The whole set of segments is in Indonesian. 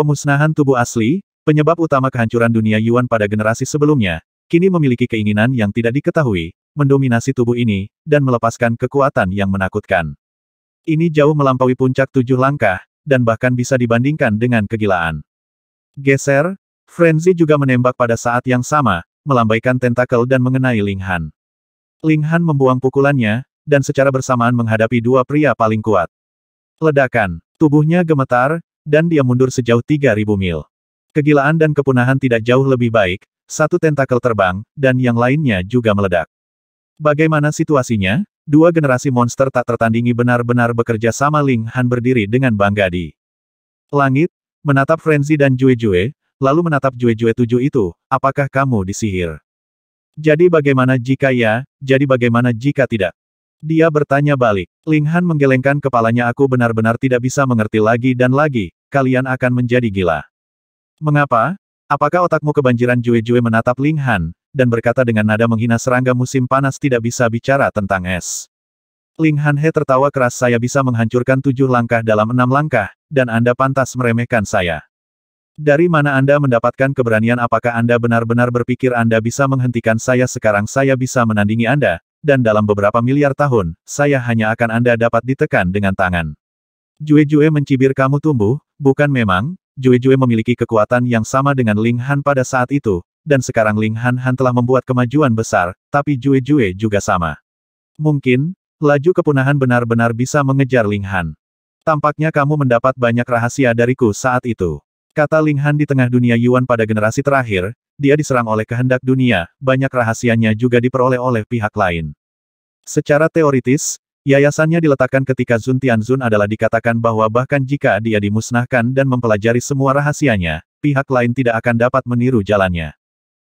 Pemusnahan tubuh asli, penyebab utama kehancuran dunia Yuan pada generasi sebelumnya, kini memiliki keinginan yang tidak diketahui, mendominasi tubuh ini, dan melepaskan kekuatan yang menakutkan. Ini jauh melampaui puncak tujuh langkah, dan bahkan bisa dibandingkan dengan kegilaan. Geser, Frenzy juga menembak pada saat yang sama, melambaikan tentakel dan mengenai Linghan. Linghan membuang pukulannya, dan secara bersamaan menghadapi dua pria paling kuat. Ledakan, tubuhnya gemetar, dan dia mundur sejauh 3000 mil. Kegilaan dan kepunahan tidak jauh lebih baik, satu tentakel terbang, dan yang lainnya juga meledak. Bagaimana situasinya? Dua generasi monster tak tertandingi benar-benar bekerja sama Ling Han berdiri dengan bangga di langit, menatap Frenzy dan Jue Jue, lalu menatap Jue Jue tujuh itu, apakah kamu disihir? Jadi bagaimana jika ya, jadi bagaimana jika tidak? Dia bertanya balik. Ling Han menggelengkan kepalanya aku benar-benar tidak bisa mengerti lagi dan lagi, kalian akan menjadi gila. Mengapa? Apakah otakmu kebanjiran Jue-Jue menatap Ling Han, dan berkata dengan nada menghina serangga musim panas tidak bisa bicara tentang es. Ling Han He tertawa keras saya bisa menghancurkan tujuh langkah dalam enam langkah, dan Anda pantas meremehkan saya. Dari mana Anda mendapatkan keberanian apakah Anda benar-benar berpikir Anda bisa menghentikan saya sekarang saya bisa menandingi Anda, dan dalam beberapa miliar tahun, saya hanya akan Anda dapat ditekan dengan tangan. Jue-Jue mencibir kamu tumbuh, bukan memang, Jue-Jue memiliki kekuatan yang sama dengan Ling Han pada saat itu, dan sekarang Ling Han Han telah membuat kemajuan besar, tapi Jue-Jue juga sama. Mungkin, laju kepunahan benar-benar bisa mengejar Ling Han. Tampaknya kamu mendapat banyak rahasia dariku saat itu. Kata Ling Han di tengah dunia Yuan pada generasi terakhir, dia diserang oleh kehendak dunia, banyak rahasianya juga diperoleh oleh pihak lain. Secara teoritis, Yayasannya diletakkan ketika Zun Tianzun adalah dikatakan bahwa bahkan jika dia dimusnahkan dan mempelajari semua rahasianya, pihak lain tidak akan dapat meniru jalannya.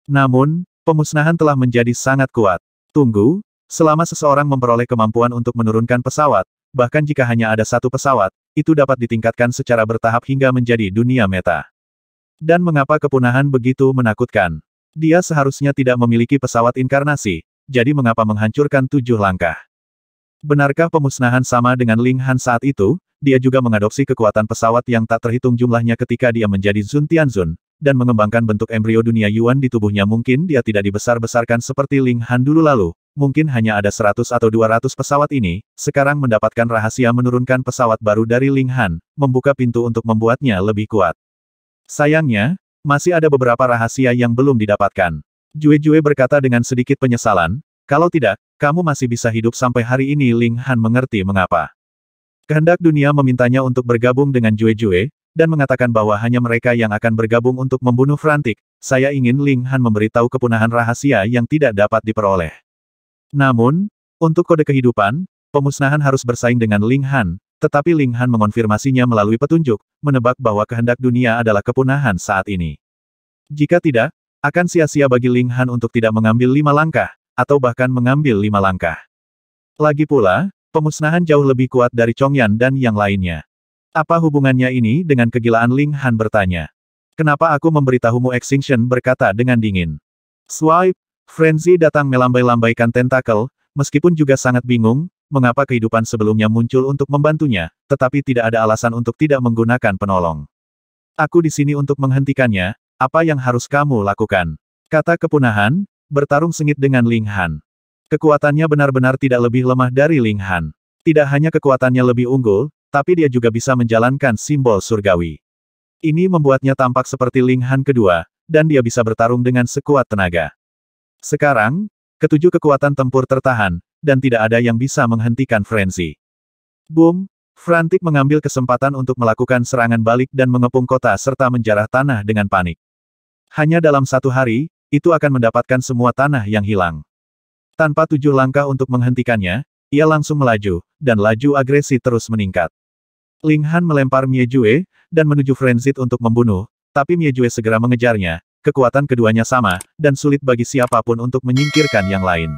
Namun, pemusnahan telah menjadi sangat kuat. Tunggu, selama seseorang memperoleh kemampuan untuk menurunkan pesawat, bahkan jika hanya ada satu pesawat, itu dapat ditingkatkan secara bertahap hingga menjadi dunia meta. Dan mengapa kepunahan begitu menakutkan? Dia seharusnya tidak memiliki pesawat inkarnasi, jadi mengapa menghancurkan tujuh langkah? Benarkah pemusnahan sama dengan Ling Han saat itu? Dia juga mengadopsi kekuatan pesawat yang tak terhitung jumlahnya ketika dia menjadi Zun Tianzun, dan mengembangkan bentuk embrio dunia Yuan di tubuhnya mungkin dia tidak dibesar-besarkan seperti Ling Han dulu lalu, mungkin hanya ada 100 atau 200 pesawat ini, sekarang mendapatkan rahasia menurunkan pesawat baru dari Ling Han, membuka pintu untuk membuatnya lebih kuat. Sayangnya, masih ada beberapa rahasia yang belum didapatkan. Jue Jue berkata dengan sedikit penyesalan, kalau tidak, kamu masih bisa hidup sampai hari ini Ling Han mengerti mengapa. Kehendak dunia memintanya untuk bergabung dengan Jue Jue, dan mengatakan bahwa hanya mereka yang akan bergabung untuk membunuh Frantik, saya ingin Ling Han memberitahu kepunahan rahasia yang tidak dapat diperoleh. Namun, untuk kode kehidupan, pemusnahan harus bersaing dengan Ling Han, tetapi Ling Han mengonfirmasinya melalui petunjuk, menebak bahwa kehendak dunia adalah kepunahan saat ini. Jika tidak, akan sia-sia bagi Ling Han untuk tidak mengambil lima langkah, atau bahkan mengambil lima langkah. Lagi pula, pemusnahan jauh lebih kuat dari Chongyan dan yang lainnya. Apa hubungannya ini dengan kegilaan Ling Han bertanya. Kenapa aku memberitahumu Extinction berkata dengan dingin. Swipe, Frenzy datang melambai-lambaikan tentakel, meskipun juga sangat bingung, mengapa kehidupan sebelumnya muncul untuk membantunya, tetapi tidak ada alasan untuk tidak menggunakan penolong. Aku di sini untuk menghentikannya, apa yang harus kamu lakukan? Kata kepunahan, bertarung sengit dengan Ling Han. Kekuatannya benar-benar tidak lebih lemah dari Ling Han. Tidak hanya kekuatannya lebih unggul, tapi dia juga bisa menjalankan simbol surgawi. Ini membuatnya tampak seperti Ling Han kedua, dan dia bisa bertarung dengan sekuat tenaga. Sekarang, ketujuh kekuatan tempur tertahan, dan tidak ada yang bisa menghentikan frenzy. Boom, Frantic mengambil kesempatan untuk melakukan serangan balik dan mengepung kota serta menjarah tanah dengan panik. Hanya dalam satu hari, itu akan mendapatkan semua tanah yang hilang. Tanpa tujuh langkah untuk menghentikannya, ia langsung melaju, dan laju agresi terus meningkat. Ling Han melempar Mie Jue, dan menuju Frenzit untuk membunuh, tapi Mie Jue segera mengejarnya, kekuatan keduanya sama, dan sulit bagi siapapun untuk menyingkirkan yang lain.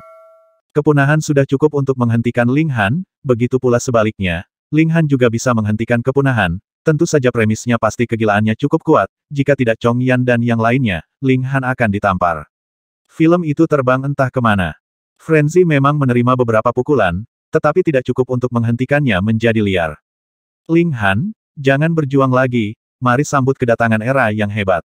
Kepunahan sudah cukup untuk menghentikan Ling Han, begitu pula sebaliknya, Ling Han juga bisa menghentikan kepunahan, Tentu saja premisnya pasti kegilaannya cukup kuat, jika tidak Chong Yan dan yang lainnya, Ling Han akan ditampar. Film itu terbang entah kemana. Frenzy memang menerima beberapa pukulan, tetapi tidak cukup untuk menghentikannya menjadi liar. Ling Han, jangan berjuang lagi, mari sambut kedatangan era yang hebat.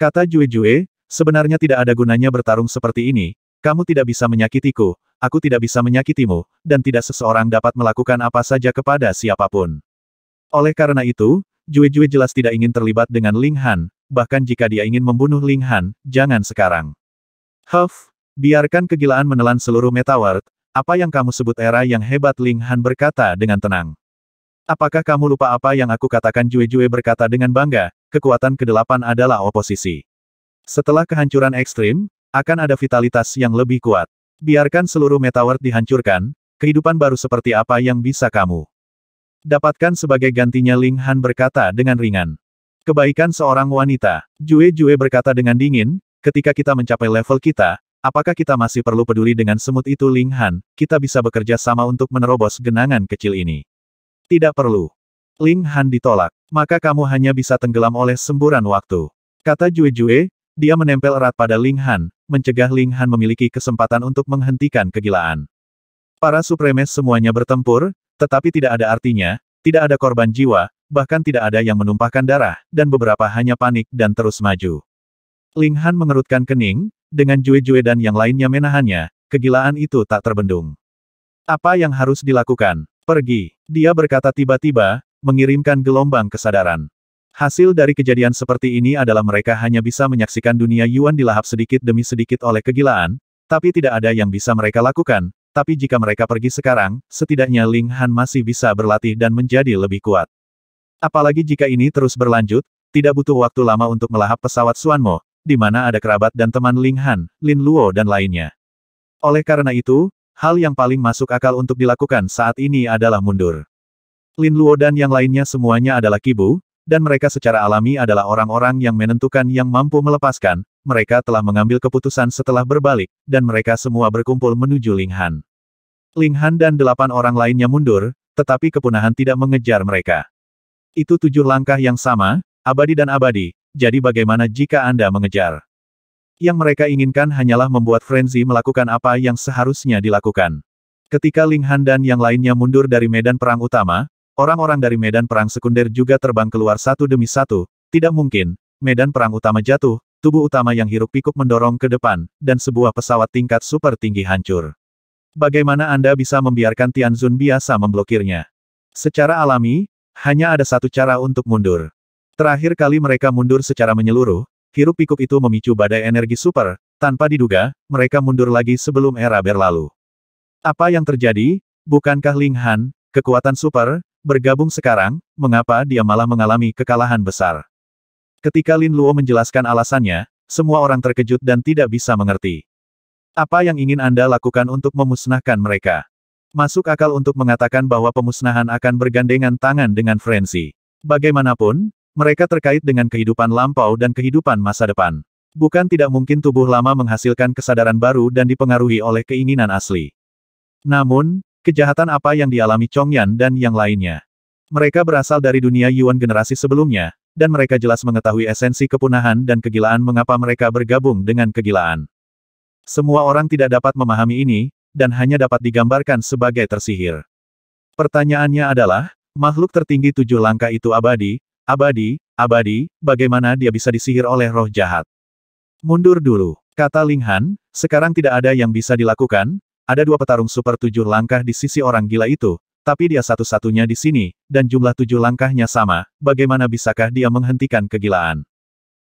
Kata Jue Jue, sebenarnya tidak ada gunanya bertarung seperti ini, kamu tidak bisa menyakitiku, aku tidak bisa menyakitimu, dan tidak seseorang dapat melakukan apa saja kepada siapapun. Oleh karena itu, Jue Jue jelas tidak ingin terlibat dengan Ling Han, bahkan jika dia ingin membunuh Ling Han, jangan sekarang. Huff, biarkan kegilaan menelan seluruh Metaward. apa yang kamu sebut era yang hebat Ling Han berkata dengan tenang. Apakah kamu lupa apa yang aku katakan Jue Jue berkata dengan bangga, kekuatan kedelapan adalah oposisi. Setelah kehancuran ekstrim, akan ada vitalitas yang lebih kuat. Biarkan seluruh Metaward dihancurkan, kehidupan baru seperti apa yang bisa kamu. Dapatkan sebagai gantinya Ling Han berkata dengan ringan. Kebaikan seorang wanita. Jue Jue berkata dengan dingin, ketika kita mencapai level kita, apakah kita masih perlu peduli dengan semut itu Ling Han, kita bisa bekerja sama untuk menerobos genangan kecil ini. Tidak perlu. Ling Han ditolak. Maka kamu hanya bisa tenggelam oleh semburan waktu. Kata Jue Jue, dia menempel erat pada Ling Han, mencegah Ling Han memiliki kesempatan untuk menghentikan kegilaan. Para supremes semuanya bertempur, tetapi tidak ada artinya, tidak ada korban jiwa, bahkan tidak ada yang menumpahkan darah, dan beberapa hanya panik dan terus maju. Ling Han mengerutkan kening, dengan Jue-Jue dan yang lainnya menahannya, kegilaan itu tak terbendung. Apa yang harus dilakukan? Pergi. Dia berkata tiba-tiba, mengirimkan gelombang kesadaran. Hasil dari kejadian seperti ini adalah mereka hanya bisa menyaksikan dunia Yuan dilahap sedikit demi sedikit oleh kegilaan, tapi tidak ada yang bisa mereka lakukan, tapi jika mereka pergi sekarang, setidaknya Ling Han masih bisa berlatih dan menjadi lebih kuat. Apalagi jika ini terus berlanjut, tidak butuh waktu lama untuk melahap pesawat Suanmo, di mana ada kerabat dan teman Ling Han, Lin Luo dan lainnya. Oleh karena itu, hal yang paling masuk akal untuk dilakukan saat ini adalah mundur. Lin Luo dan yang lainnya semuanya adalah kibu, dan mereka secara alami adalah orang-orang yang menentukan yang mampu melepaskan, mereka telah mengambil keputusan setelah berbalik, dan mereka semua berkumpul menuju Linghan. Linghan dan delapan orang lainnya mundur, tetapi kepunahan tidak mengejar mereka. Itu tujuh langkah yang sama, abadi dan abadi, jadi bagaimana jika Anda mengejar? Yang mereka inginkan hanyalah membuat Frenzy melakukan apa yang seharusnya dilakukan. Ketika Ling Han dan yang lainnya mundur dari medan perang utama, Orang-orang dari medan perang sekunder juga terbang keluar satu demi satu, tidak mungkin, medan perang utama jatuh, tubuh utama yang hirup pikuk mendorong ke depan, dan sebuah pesawat tingkat super tinggi hancur. Bagaimana Anda bisa membiarkan Tianzun biasa memblokirnya? Secara alami, hanya ada satu cara untuk mundur. Terakhir kali mereka mundur secara menyeluruh, hirup pikuk itu memicu badai energi super, tanpa diduga, mereka mundur lagi sebelum era berlalu. Apa yang terjadi? Bukankah Ling Han, kekuatan super, bergabung sekarang, mengapa dia malah mengalami kekalahan besar? Ketika Lin Luo menjelaskan alasannya, semua orang terkejut dan tidak bisa mengerti. Apa yang ingin Anda lakukan untuk memusnahkan mereka? Masuk akal untuk mengatakan bahwa pemusnahan akan bergandengan tangan dengan Frenzy. Bagaimanapun, mereka terkait dengan kehidupan lampau dan kehidupan masa depan. Bukan tidak mungkin tubuh lama menghasilkan kesadaran baru dan dipengaruhi oleh keinginan asli. Namun, Kejahatan apa yang dialami Chong Yan dan yang lainnya. Mereka berasal dari dunia Yuan generasi sebelumnya, dan mereka jelas mengetahui esensi kepunahan dan kegilaan mengapa mereka bergabung dengan kegilaan. Semua orang tidak dapat memahami ini, dan hanya dapat digambarkan sebagai tersihir. Pertanyaannya adalah, makhluk tertinggi tujuh langkah itu abadi, abadi, abadi, bagaimana dia bisa disihir oleh roh jahat? Mundur dulu, kata Ling Han, sekarang tidak ada yang bisa dilakukan, ada dua petarung super tujuh langkah di sisi orang gila itu, tapi dia satu-satunya di sini, dan jumlah tujuh langkahnya sama, bagaimana bisakah dia menghentikan kegilaan?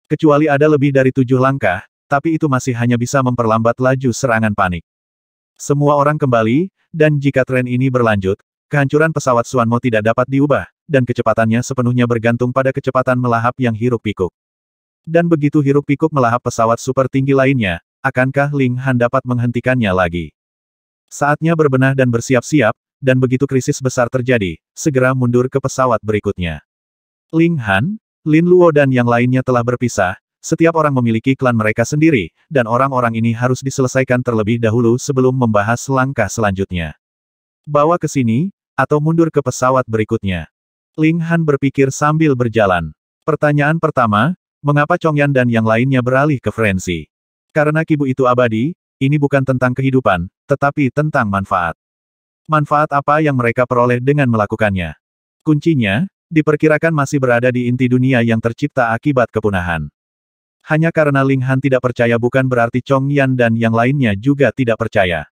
Kecuali ada lebih dari tujuh langkah, tapi itu masih hanya bisa memperlambat laju serangan panik. Semua orang kembali, dan jika tren ini berlanjut, kehancuran pesawat Suanmo tidak dapat diubah, dan kecepatannya sepenuhnya bergantung pada kecepatan melahap yang hiruk-pikuk. Dan begitu hiruk-pikuk melahap pesawat super tinggi lainnya, akankah Ling Han dapat menghentikannya lagi? Saatnya berbenah dan bersiap-siap, dan begitu krisis besar terjadi, segera mundur ke pesawat berikutnya. Ling Han, Lin Luo dan yang lainnya telah berpisah, setiap orang memiliki klan mereka sendiri, dan orang-orang ini harus diselesaikan terlebih dahulu sebelum membahas langkah selanjutnya. Bawa ke sini, atau mundur ke pesawat berikutnya. Ling Han berpikir sambil berjalan. Pertanyaan pertama, mengapa Chongyan dan yang lainnya beralih ke Frenzy? Karena kibu itu abadi, ini bukan tentang kehidupan, tetapi tentang manfaat. Manfaat apa yang mereka peroleh dengan melakukannya? Kuncinya, diperkirakan masih berada di inti dunia yang tercipta akibat kepunahan. Hanya karena Ling Han tidak percaya bukan berarti Chong Yan dan yang lainnya juga tidak percaya.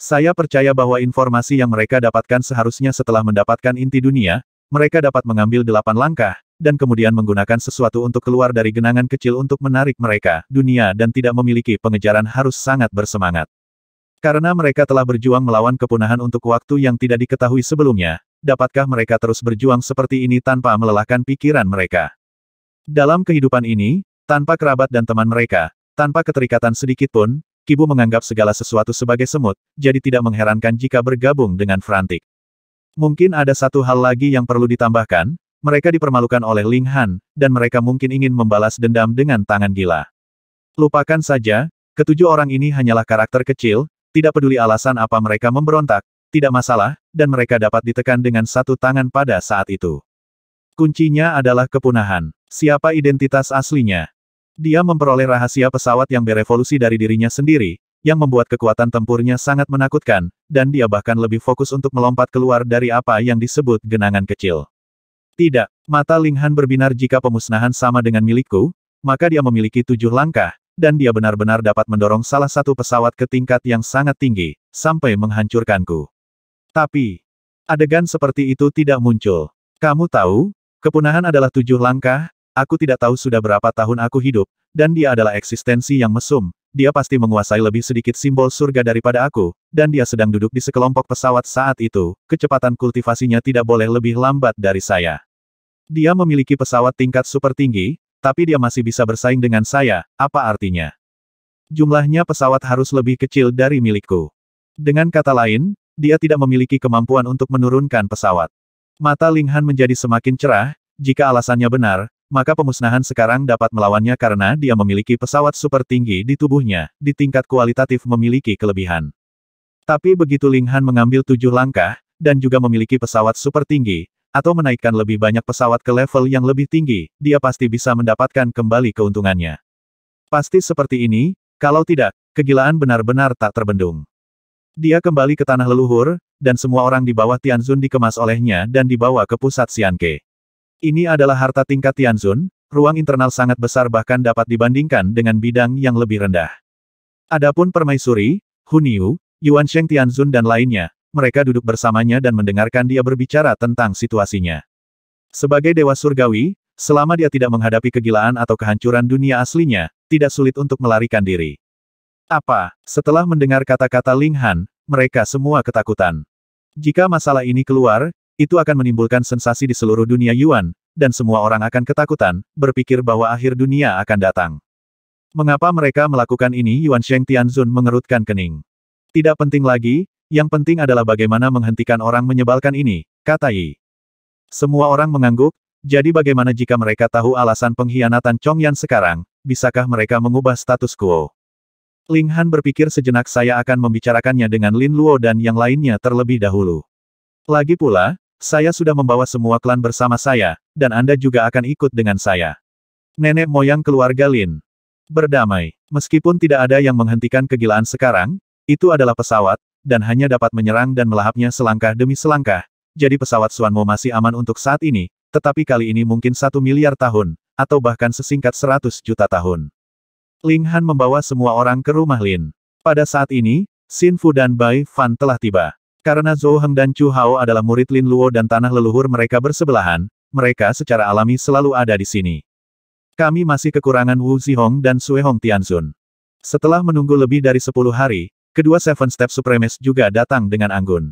Saya percaya bahwa informasi yang mereka dapatkan seharusnya setelah mendapatkan inti dunia, mereka dapat mengambil delapan langkah, dan kemudian menggunakan sesuatu untuk keluar dari genangan kecil untuk menarik mereka, dunia dan tidak memiliki pengejaran harus sangat bersemangat. Karena mereka telah berjuang melawan kepunahan untuk waktu yang tidak diketahui sebelumnya, dapatkah mereka terus berjuang seperti ini tanpa melelahkan pikiran mereka? Dalam kehidupan ini, tanpa kerabat dan teman mereka, tanpa keterikatan sedikit pun, Kibu menganggap segala sesuatu sebagai semut, jadi tidak mengherankan jika bergabung dengan Frantik. Mungkin ada satu hal lagi yang perlu ditambahkan, mereka dipermalukan oleh Ling Han, dan mereka mungkin ingin membalas dendam dengan tangan gila. Lupakan saja, ketujuh orang ini hanyalah karakter kecil, tidak peduli alasan apa mereka memberontak, tidak masalah, dan mereka dapat ditekan dengan satu tangan pada saat itu. Kuncinya adalah kepunahan. Siapa identitas aslinya? Dia memperoleh rahasia pesawat yang berevolusi dari dirinya sendiri, yang membuat kekuatan tempurnya sangat menakutkan, dan dia bahkan lebih fokus untuk melompat keluar dari apa yang disebut genangan kecil. Tidak, mata Ling Han berbinar jika pemusnahan sama dengan milikku, maka dia memiliki tujuh langkah, dan dia benar-benar dapat mendorong salah satu pesawat ke tingkat yang sangat tinggi, sampai menghancurkanku. Tapi, adegan seperti itu tidak muncul. Kamu tahu, kepunahan adalah tujuh langkah, aku tidak tahu sudah berapa tahun aku hidup, dan dia adalah eksistensi yang mesum, dia pasti menguasai lebih sedikit simbol surga daripada aku, dan dia sedang duduk di sekelompok pesawat saat itu, kecepatan kultivasinya tidak boleh lebih lambat dari saya. Dia memiliki pesawat tingkat super tinggi, tapi dia masih bisa bersaing dengan saya, apa artinya? Jumlahnya pesawat harus lebih kecil dari milikku. Dengan kata lain, dia tidak memiliki kemampuan untuk menurunkan pesawat. Mata Ling Han menjadi semakin cerah, jika alasannya benar, maka pemusnahan sekarang dapat melawannya karena dia memiliki pesawat super tinggi di tubuhnya, di tingkat kualitatif memiliki kelebihan. Tapi begitu Ling Han mengambil tujuh langkah, dan juga memiliki pesawat super tinggi, atau menaikkan lebih banyak pesawat ke level yang lebih tinggi, dia pasti bisa mendapatkan kembali keuntungannya. Pasti seperti ini, kalau tidak, kegilaan benar-benar tak terbendung. Dia kembali ke tanah leluhur, dan semua orang di bawah Tianzun dikemas olehnya dan dibawa ke pusat Xianke. Ini adalah harta tingkat Tianzun, ruang internal sangat besar bahkan dapat dibandingkan dengan bidang yang lebih rendah. Adapun permaisuri, Huniu, Yuan Sheng Tianzun dan lainnya, mereka duduk bersamanya dan mendengarkan dia berbicara tentang situasinya. Sebagai Dewa Surgawi, selama dia tidak menghadapi kegilaan atau kehancuran dunia aslinya, tidak sulit untuk melarikan diri. Apa? Setelah mendengar kata-kata Ling Han, mereka semua ketakutan. Jika masalah ini keluar, itu akan menimbulkan sensasi di seluruh dunia Yuan, dan semua orang akan ketakutan, berpikir bahwa akhir dunia akan datang. Mengapa mereka melakukan ini Yuan Sheng Tianzun mengerutkan kening. Tidak penting lagi, yang penting adalah bagaimana menghentikan orang menyebalkan ini, kata Yi. Semua orang mengangguk, jadi bagaimana jika mereka tahu alasan pengkhianatan Chong Yan sekarang, bisakah mereka mengubah status quo? Ling Han berpikir sejenak saya akan membicarakannya dengan Lin Luo dan yang lainnya terlebih dahulu. Lagi pula, saya sudah membawa semua klan bersama saya, dan Anda juga akan ikut dengan saya. Nenek moyang keluarga Lin. Berdamai. Meskipun tidak ada yang menghentikan kegilaan sekarang, itu adalah pesawat, dan hanya dapat menyerang dan melahapnya selangkah demi selangkah, jadi pesawat Suanmo masih aman untuk saat ini, tetapi kali ini mungkin satu miliar tahun, atau bahkan sesingkat seratus juta tahun. Ling Han membawa semua orang ke rumah Lin. Pada saat ini, Xin Fu dan Bai Fan telah tiba. Karena Zhou Heng dan Chu Hao adalah murid Lin Luo dan tanah leluhur mereka bersebelahan, mereka secara alami selalu ada di sini. Kami masih kekurangan Wu Zihong dan Sui Hong Tianzun. Setelah menunggu lebih dari sepuluh hari, Kedua Seven Step Supremes juga datang dengan anggun.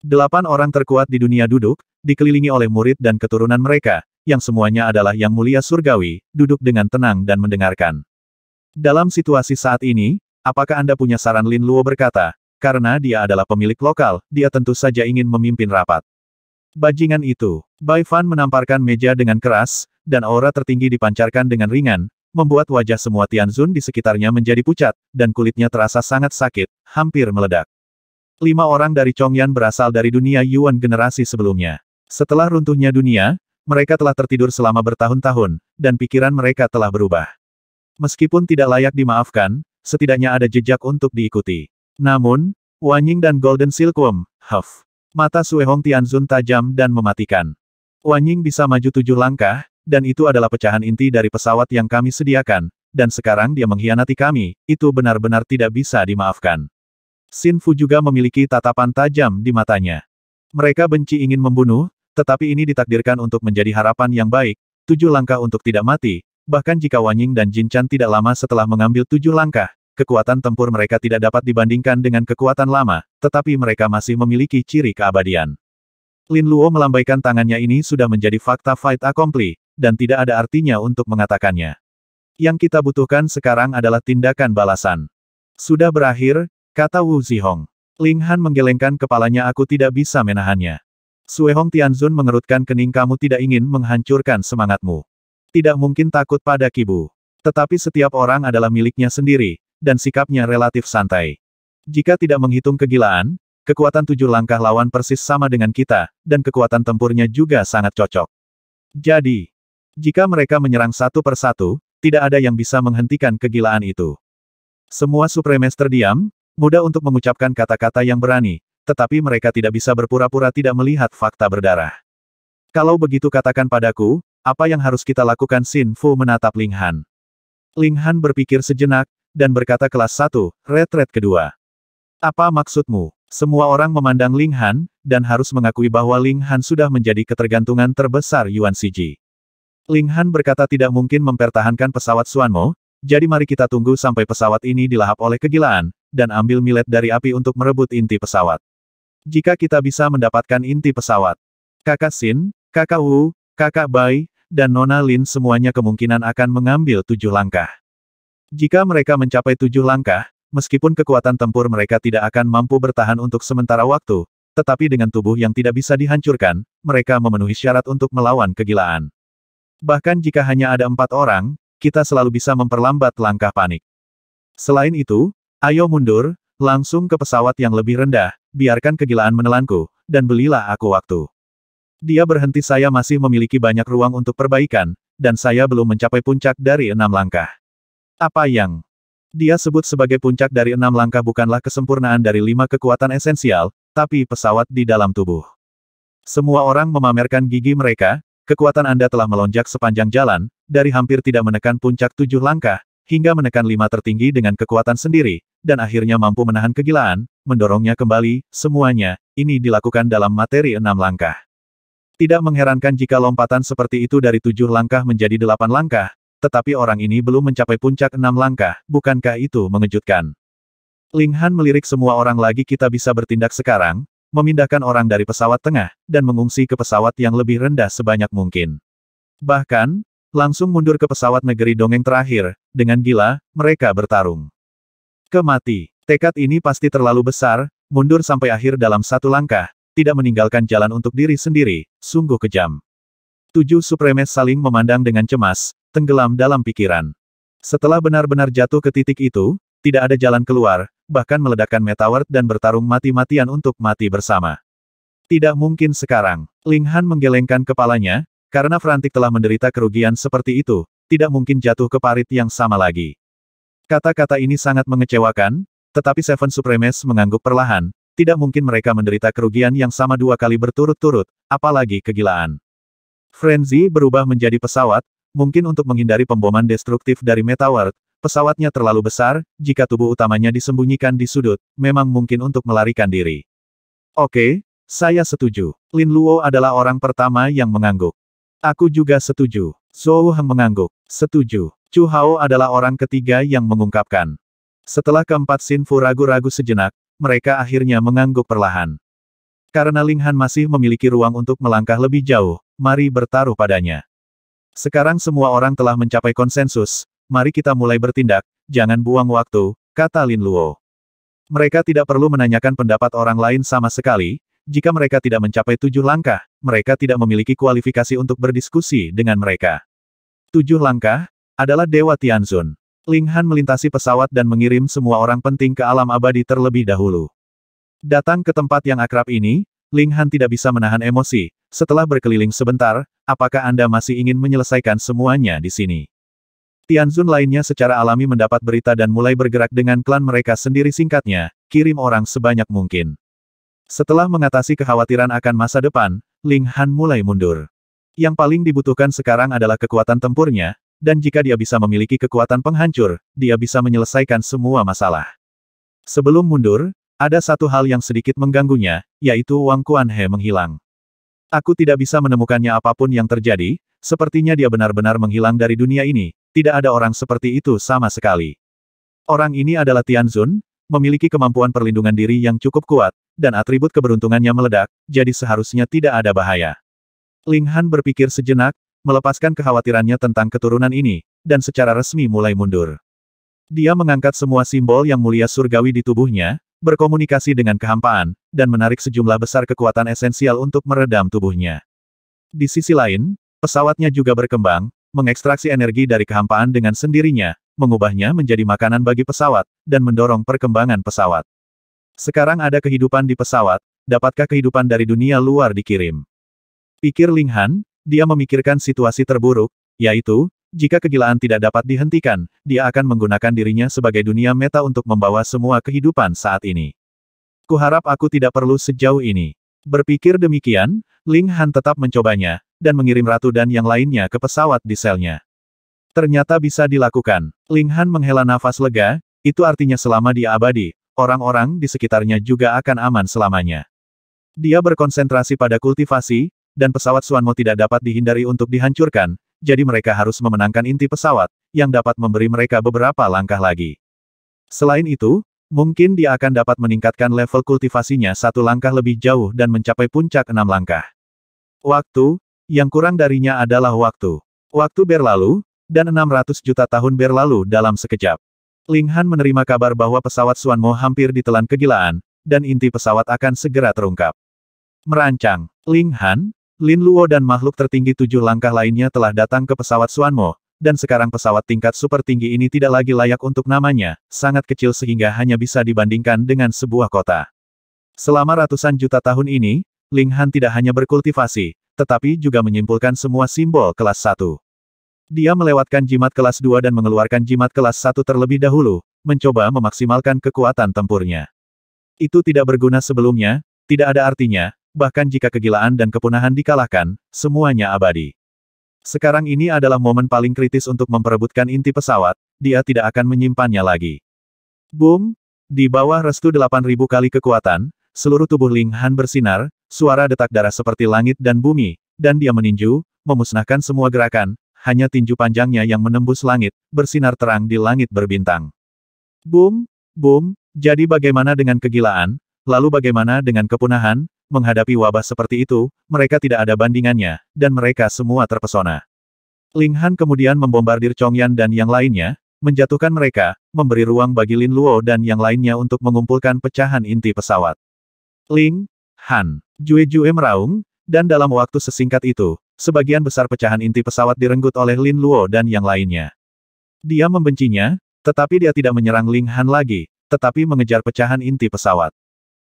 Delapan orang terkuat di dunia duduk, dikelilingi oleh murid dan keturunan mereka, yang semuanya adalah yang mulia surgawi, duduk dengan tenang dan mendengarkan. Dalam situasi saat ini, apakah Anda punya saran Lin Luo berkata, karena dia adalah pemilik lokal, dia tentu saja ingin memimpin rapat. Bajingan itu, Bai Fan menamparkan meja dengan keras, dan aura tertinggi dipancarkan dengan ringan, membuat wajah semua Tianzun di sekitarnya menjadi pucat, dan kulitnya terasa sangat sakit, hampir meledak. Lima orang dari Chongyan berasal dari dunia Yuan generasi sebelumnya. Setelah runtuhnya dunia, mereka telah tertidur selama bertahun-tahun, dan pikiran mereka telah berubah. Meskipun tidak layak dimaafkan, setidaknya ada jejak untuk diikuti. Namun, Wanying dan Golden Silkworm, huff. Mata Suehong Tianzun tajam dan mematikan. Wanying bisa maju tujuh langkah, dan itu adalah pecahan inti dari pesawat yang kami sediakan, dan sekarang dia mengkhianati kami, itu benar-benar tidak bisa dimaafkan. Sin Fu juga memiliki tatapan tajam di matanya. Mereka benci ingin membunuh, tetapi ini ditakdirkan untuk menjadi harapan yang baik, tujuh langkah untuk tidak mati, bahkan jika Wanying dan Jin Chan tidak lama setelah mengambil tujuh langkah, kekuatan tempur mereka tidak dapat dibandingkan dengan kekuatan lama, tetapi mereka masih memiliki ciri keabadian. Lin Luo melambaikan tangannya ini sudah menjadi fakta fight accompli, dan tidak ada artinya untuk mengatakannya. Yang kita butuhkan sekarang adalah tindakan balasan. Sudah berakhir, kata Wu Zihong. Ling Han menggelengkan kepalanya aku tidak bisa menahannya. Sue Hong Tianzun mengerutkan kening kamu tidak ingin menghancurkan semangatmu. Tidak mungkin takut pada Kibu. Tetapi setiap orang adalah miliknya sendiri, dan sikapnya relatif santai. Jika tidak menghitung kegilaan, kekuatan tujuh langkah lawan persis sama dengan kita, dan kekuatan tempurnya juga sangat cocok. Jadi, jika mereka menyerang satu persatu, tidak ada yang bisa menghentikan kegilaan itu. Semua supremes terdiam, mudah untuk mengucapkan kata-kata yang berani, tetapi mereka tidak bisa berpura-pura tidak melihat fakta berdarah. Kalau begitu katakan padaku, apa yang harus kita lakukan Sin Fu menatap Ling Han. Ling Han berpikir sejenak, dan berkata kelas satu, retret kedua. Apa maksudmu? Semua orang memandang Ling Han, dan harus mengakui bahwa Ling Han sudah menjadi ketergantungan terbesar Yuan Siji. Ling Han berkata tidak mungkin mempertahankan pesawat Suanmo, jadi mari kita tunggu sampai pesawat ini dilahap oleh kegilaan, dan ambil milet dari api untuk merebut inti pesawat. Jika kita bisa mendapatkan inti pesawat, kakak Sin, kakak Wu, kakak Bai, dan Nona Lin semuanya kemungkinan akan mengambil tujuh langkah. Jika mereka mencapai tujuh langkah, meskipun kekuatan tempur mereka tidak akan mampu bertahan untuk sementara waktu, tetapi dengan tubuh yang tidak bisa dihancurkan, mereka memenuhi syarat untuk melawan kegilaan. Bahkan jika hanya ada empat orang, kita selalu bisa memperlambat langkah panik. Selain itu, ayo mundur, langsung ke pesawat yang lebih rendah, biarkan kegilaan menelanku, dan belilah aku waktu. Dia berhenti saya masih memiliki banyak ruang untuk perbaikan, dan saya belum mencapai puncak dari enam langkah. Apa yang dia sebut sebagai puncak dari enam langkah bukanlah kesempurnaan dari lima kekuatan esensial, tapi pesawat di dalam tubuh. Semua orang memamerkan gigi mereka, Kekuatan Anda telah melonjak sepanjang jalan, dari hampir tidak menekan puncak tujuh langkah, hingga menekan lima tertinggi dengan kekuatan sendiri, dan akhirnya mampu menahan kegilaan, mendorongnya kembali, semuanya, ini dilakukan dalam materi enam langkah. Tidak mengherankan jika lompatan seperti itu dari tujuh langkah menjadi delapan langkah, tetapi orang ini belum mencapai puncak enam langkah, bukankah itu mengejutkan? Ling Han melirik semua orang lagi kita bisa bertindak sekarang, memindahkan orang dari pesawat tengah, dan mengungsi ke pesawat yang lebih rendah sebanyak mungkin. Bahkan, langsung mundur ke pesawat negeri dongeng terakhir, dengan gila, mereka bertarung. Kemati, tekad ini pasti terlalu besar, mundur sampai akhir dalam satu langkah, tidak meninggalkan jalan untuk diri sendiri, sungguh kejam. Tujuh supremes saling memandang dengan cemas, tenggelam dalam pikiran. Setelah benar-benar jatuh ke titik itu, tidak ada jalan keluar, bahkan meledakkan Metaward dan bertarung mati-matian untuk mati bersama. Tidak mungkin sekarang. Ling Han menggelengkan kepalanya, karena Frantik telah menderita kerugian seperti itu, tidak mungkin jatuh ke parit yang sama lagi. Kata-kata ini sangat mengecewakan, tetapi Seven Supremes mengangguk perlahan, tidak mungkin mereka menderita kerugian yang sama dua kali berturut-turut, apalagi kegilaan. Frenzy berubah menjadi pesawat, mungkin untuk menghindari pemboman destruktif dari Metaward, Pesawatnya terlalu besar, jika tubuh utamanya disembunyikan di sudut, memang mungkin untuk melarikan diri. Oke, saya setuju. Lin Luo adalah orang pertama yang mengangguk. Aku juga setuju. Zhou Heng mengangguk. Setuju. Chu Hao adalah orang ketiga yang mengungkapkan. Setelah keempat Sinfu ragu-ragu sejenak, mereka akhirnya mengangguk perlahan. Karena Ling Han masih memiliki ruang untuk melangkah lebih jauh, mari bertaruh padanya. Sekarang semua orang telah mencapai konsensus, mari kita mulai bertindak, jangan buang waktu, kata Lin Luo. Mereka tidak perlu menanyakan pendapat orang lain sama sekali, jika mereka tidak mencapai tujuh langkah, mereka tidak memiliki kualifikasi untuk berdiskusi dengan mereka. Tujuh langkah adalah Dewa Tianzun. Ling Han melintasi pesawat dan mengirim semua orang penting ke alam abadi terlebih dahulu. Datang ke tempat yang akrab ini, Ling Han tidak bisa menahan emosi. Setelah berkeliling sebentar, apakah Anda masih ingin menyelesaikan semuanya di sini? Tianzun lainnya secara alami mendapat berita dan mulai bergerak dengan klan mereka sendiri singkatnya, kirim orang sebanyak mungkin. Setelah mengatasi kekhawatiran akan masa depan, Ling Han mulai mundur. Yang paling dibutuhkan sekarang adalah kekuatan tempurnya, dan jika dia bisa memiliki kekuatan penghancur, dia bisa menyelesaikan semua masalah. Sebelum mundur, ada satu hal yang sedikit mengganggunya, yaitu Wang Kuan He menghilang. Aku tidak bisa menemukannya apapun yang terjadi, sepertinya dia benar-benar menghilang dari dunia ini, tidak ada orang seperti itu sama sekali. Orang ini adalah Tianzun, memiliki kemampuan perlindungan diri yang cukup kuat, dan atribut keberuntungannya meledak, jadi seharusnya tidak ada bahaya. Ling Han berpikir sejenak, melepaskan kekhawatirannya tentang keturunan ini, dan secara resmi mulai mundur. Dia mengangkat semua simbol yang mulia surgawi di tubuhnya, berkomunikasi dengan kehampaan, dan menarik sejumlah besar kekuatan esensial untuk meredam tubuhnya. Di sisi lain, pesawatnya juga berkembang, mengekstraksi energi dari kehampaan dengan sendirinya, mengubahnya menjadi makanan bagi pesawat, dan mendorong perkembangan pesawat. Sekarang ada kehidupan di pesawat, dapatkah kehidupan dari dunia luar dikirim? Pikir Ling Han, dia memikirkan situasi terburuk, yaitu, jika kegilaan tidak dapat dihentikan, dia akan menggunakan dirinya sebagai dunia meta untuk membawa semua kehidupan saat ini. Kuharap aku tidak perlu sejauh ini. Berpikir demikian, Ling Han tetap mencobanya, dan mengirim ratu dan yang lainnya ke pesawat di selnya. Ternyata bisa dilakukan. Ling Han menghela nafas lega, itu artinya selama dia abadi, orang-orang di sekitarnya juga akan aman selamanya. Dia berkonsentrasi pada kultivasi, dan pesawat Suanmo tidak dapat dihindari untuk dihancurkan, jadi mereka harus memenangkan inti pesawat, yang dapat memberi mereka beberapa langkah lagi. Selain itu, mungkin dia akan dapat meningkatkan level kultivasinya satu langkah lebih jauh dan mencapai puncak enam langkah. Waktu, yang kurang darinya adalah waktu. Waktu berlalu, dan 600 juta tahun berlalu dalam sekejap. Ling Han menerima kabar bahwa pesawat Mo hampir ditelan kegilaan, dan inti pesawat akan segera terungkap. Merancang, Ling Han, Lin Luo dan makhluk tertinggi tujuh langkah lainnya telah datang ke pesawat Mo, dan sekarang pesawat tingkat super tinggi ini tidak lagi layak untuk namanya, sangat kecil sehingga hanya bisa dibandingkan dengan sebuah kota. Selama ratusan juta tahun ini, Ling Han tidak hanya berkultivasi, tetapi juga menyimpulkan semua simbol kelas 1. Dia melewatkan jimat kelas 2 dan mengeluarkan jimat kelas 1 terlebih dahulu, mencoba memaksimalkan kekuatan tempurnya. Itu tidak berguna sebelumnya, tidak ada artinya, bahkan jika kegilaan dan kepunahan dikalahkan, semuanya abadi. Sekarang ini adalah momen paling kritis untuk memperebutkan inti pesawat, dia tidak akan menyimpannya lagi. Boom! Di bawah restu 8000 kali kekuatan, seluruh tubuh Ling Han bersinar, suara detak darah seperti langit dan bumi, dan dia meninju, memusnahkan semua gerakan, hanya tinju panjangnya yang menembus langit, bersinar terang di langit berbintang. Boom, boom, jadi bagaimana dengan kegilaan, lalu bagaimana dengan kepunahan, menghadapi wabah seperti itu, mereka tidak ada bandingannya, dan mereka semua terpesona. Ling Han kemudian membombardir Chongyan dan yang lainnya, menjatuhkan mereka, memberi ruang bagi Lin Luo dan yang lainnya untuk mengumpulkan pecahan inti pesawat. Ling, Han, Jue-Jue meraung, dan dalam waktu sesingkat itu, sebagian besar pecahan inti pesawat direnggut oleh Lin Luo dan yang lainnya. Dia membencinya, tetapi dia tidak menyerang Ling Han lagi, tetapi mengejar pecahan inti pesawat.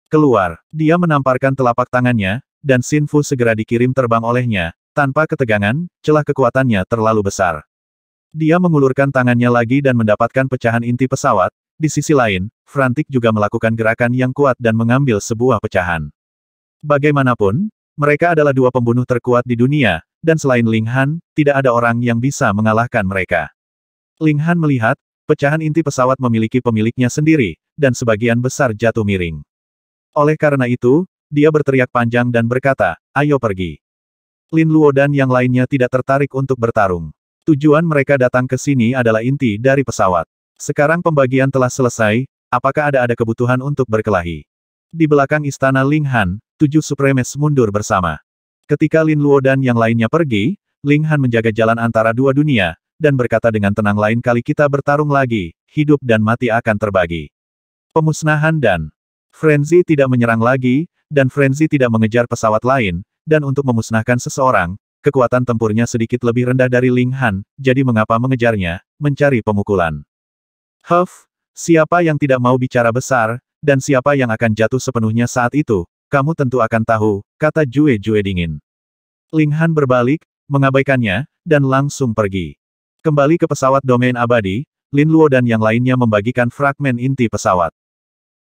Keluar, dia menamparkan telapak tangannya, dan Sin Fu segera dikirim terbang olehnya, tanpa ketegangan, celah kekuatannya terlalu besar. Dia mengulurkan tangannya lagi dan mendapatkan pecahan inti pesawat, di sisi lain, Frantic juga melakukan gerakan yang kuat dan mengambil sebuah pecahan. Bagaimanapun, mereka adalah dua pembunuh terkuat di dunia, dan selain Ling Han, tidak ada orang yang bisa mengalahkan mereka. Ling Han melihat, pecahan inti pesawat memiliki pemiliknya sendiri, dan sebagian besar jatuh miring. Oleh karena itu, dia berteriak panjang dan berkata, ayo pergi. Lin Luo dan yang lainnya tidak tertarik untuk bertarung. Tujuan mereka datang ke sini adalah inti dari pesawat. Sekarang pembagian telah selesai, apakah ada ada kebutuhan untuk berkelahi? Di belakang istana Ling Han, tujuh supremes mundur bersama. Ketika Lin Luo dan yang lainnya pergi, Ling Han menjaga jalan antara dua dunia, dan berkata dengan tenang lain kali kita bertarung lagi, hidup dan mati akan terbagi. Pemusnahan dan Frenzy tidak menyerang lagi, dan Frenzy tidak mengejar pesawat lain, dan untuk memusnahkan seseorang, kekuatan tempurnya sedikit lebih rendah dari Ling Han, jadi mengapa mengejarnya, mencari pemukulan. Huff, siapa yang tidak mau bicara besar, dan siapa yang akan jatuh sepenuhnya saat itu, kamu tentu akan tahu, kata Jue Jue dingin. Ling Han berbalik, mengabaikannya, dan langsung pergi. Kembali ke pesawat domain abadi, Lin Luo dan yang lainnya membagikan fragmen inti pesawat.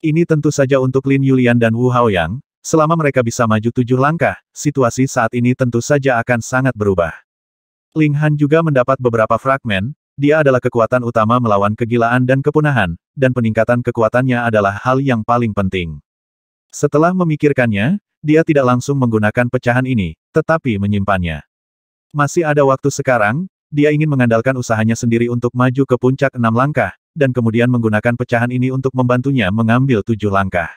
Ini tentu saja untuk Lin Yulian dan Wu Haoyang, selama mereka bisa maju tujuh langkah, situasi saat ini tentu saja akan sangat berubah. Ling Han juga mendapat beberapa fragmen, dia adalah kekuatan utama melawan kegilaan dan kepunahan, dan peningkatan kekuatannya adalah hal yang paling penting. Setelah memikirkannya, dia tidak langsung menggunakan pecahan ini, tetapi menyimpannya. Masih ada waktu sekarang, dia ingin mengandalkan usahanya sendiri untuk maju ke puncak enam langkah, dan kemudian menggunakan pecahan ini untuk membantunya mengambil tujuh langkah.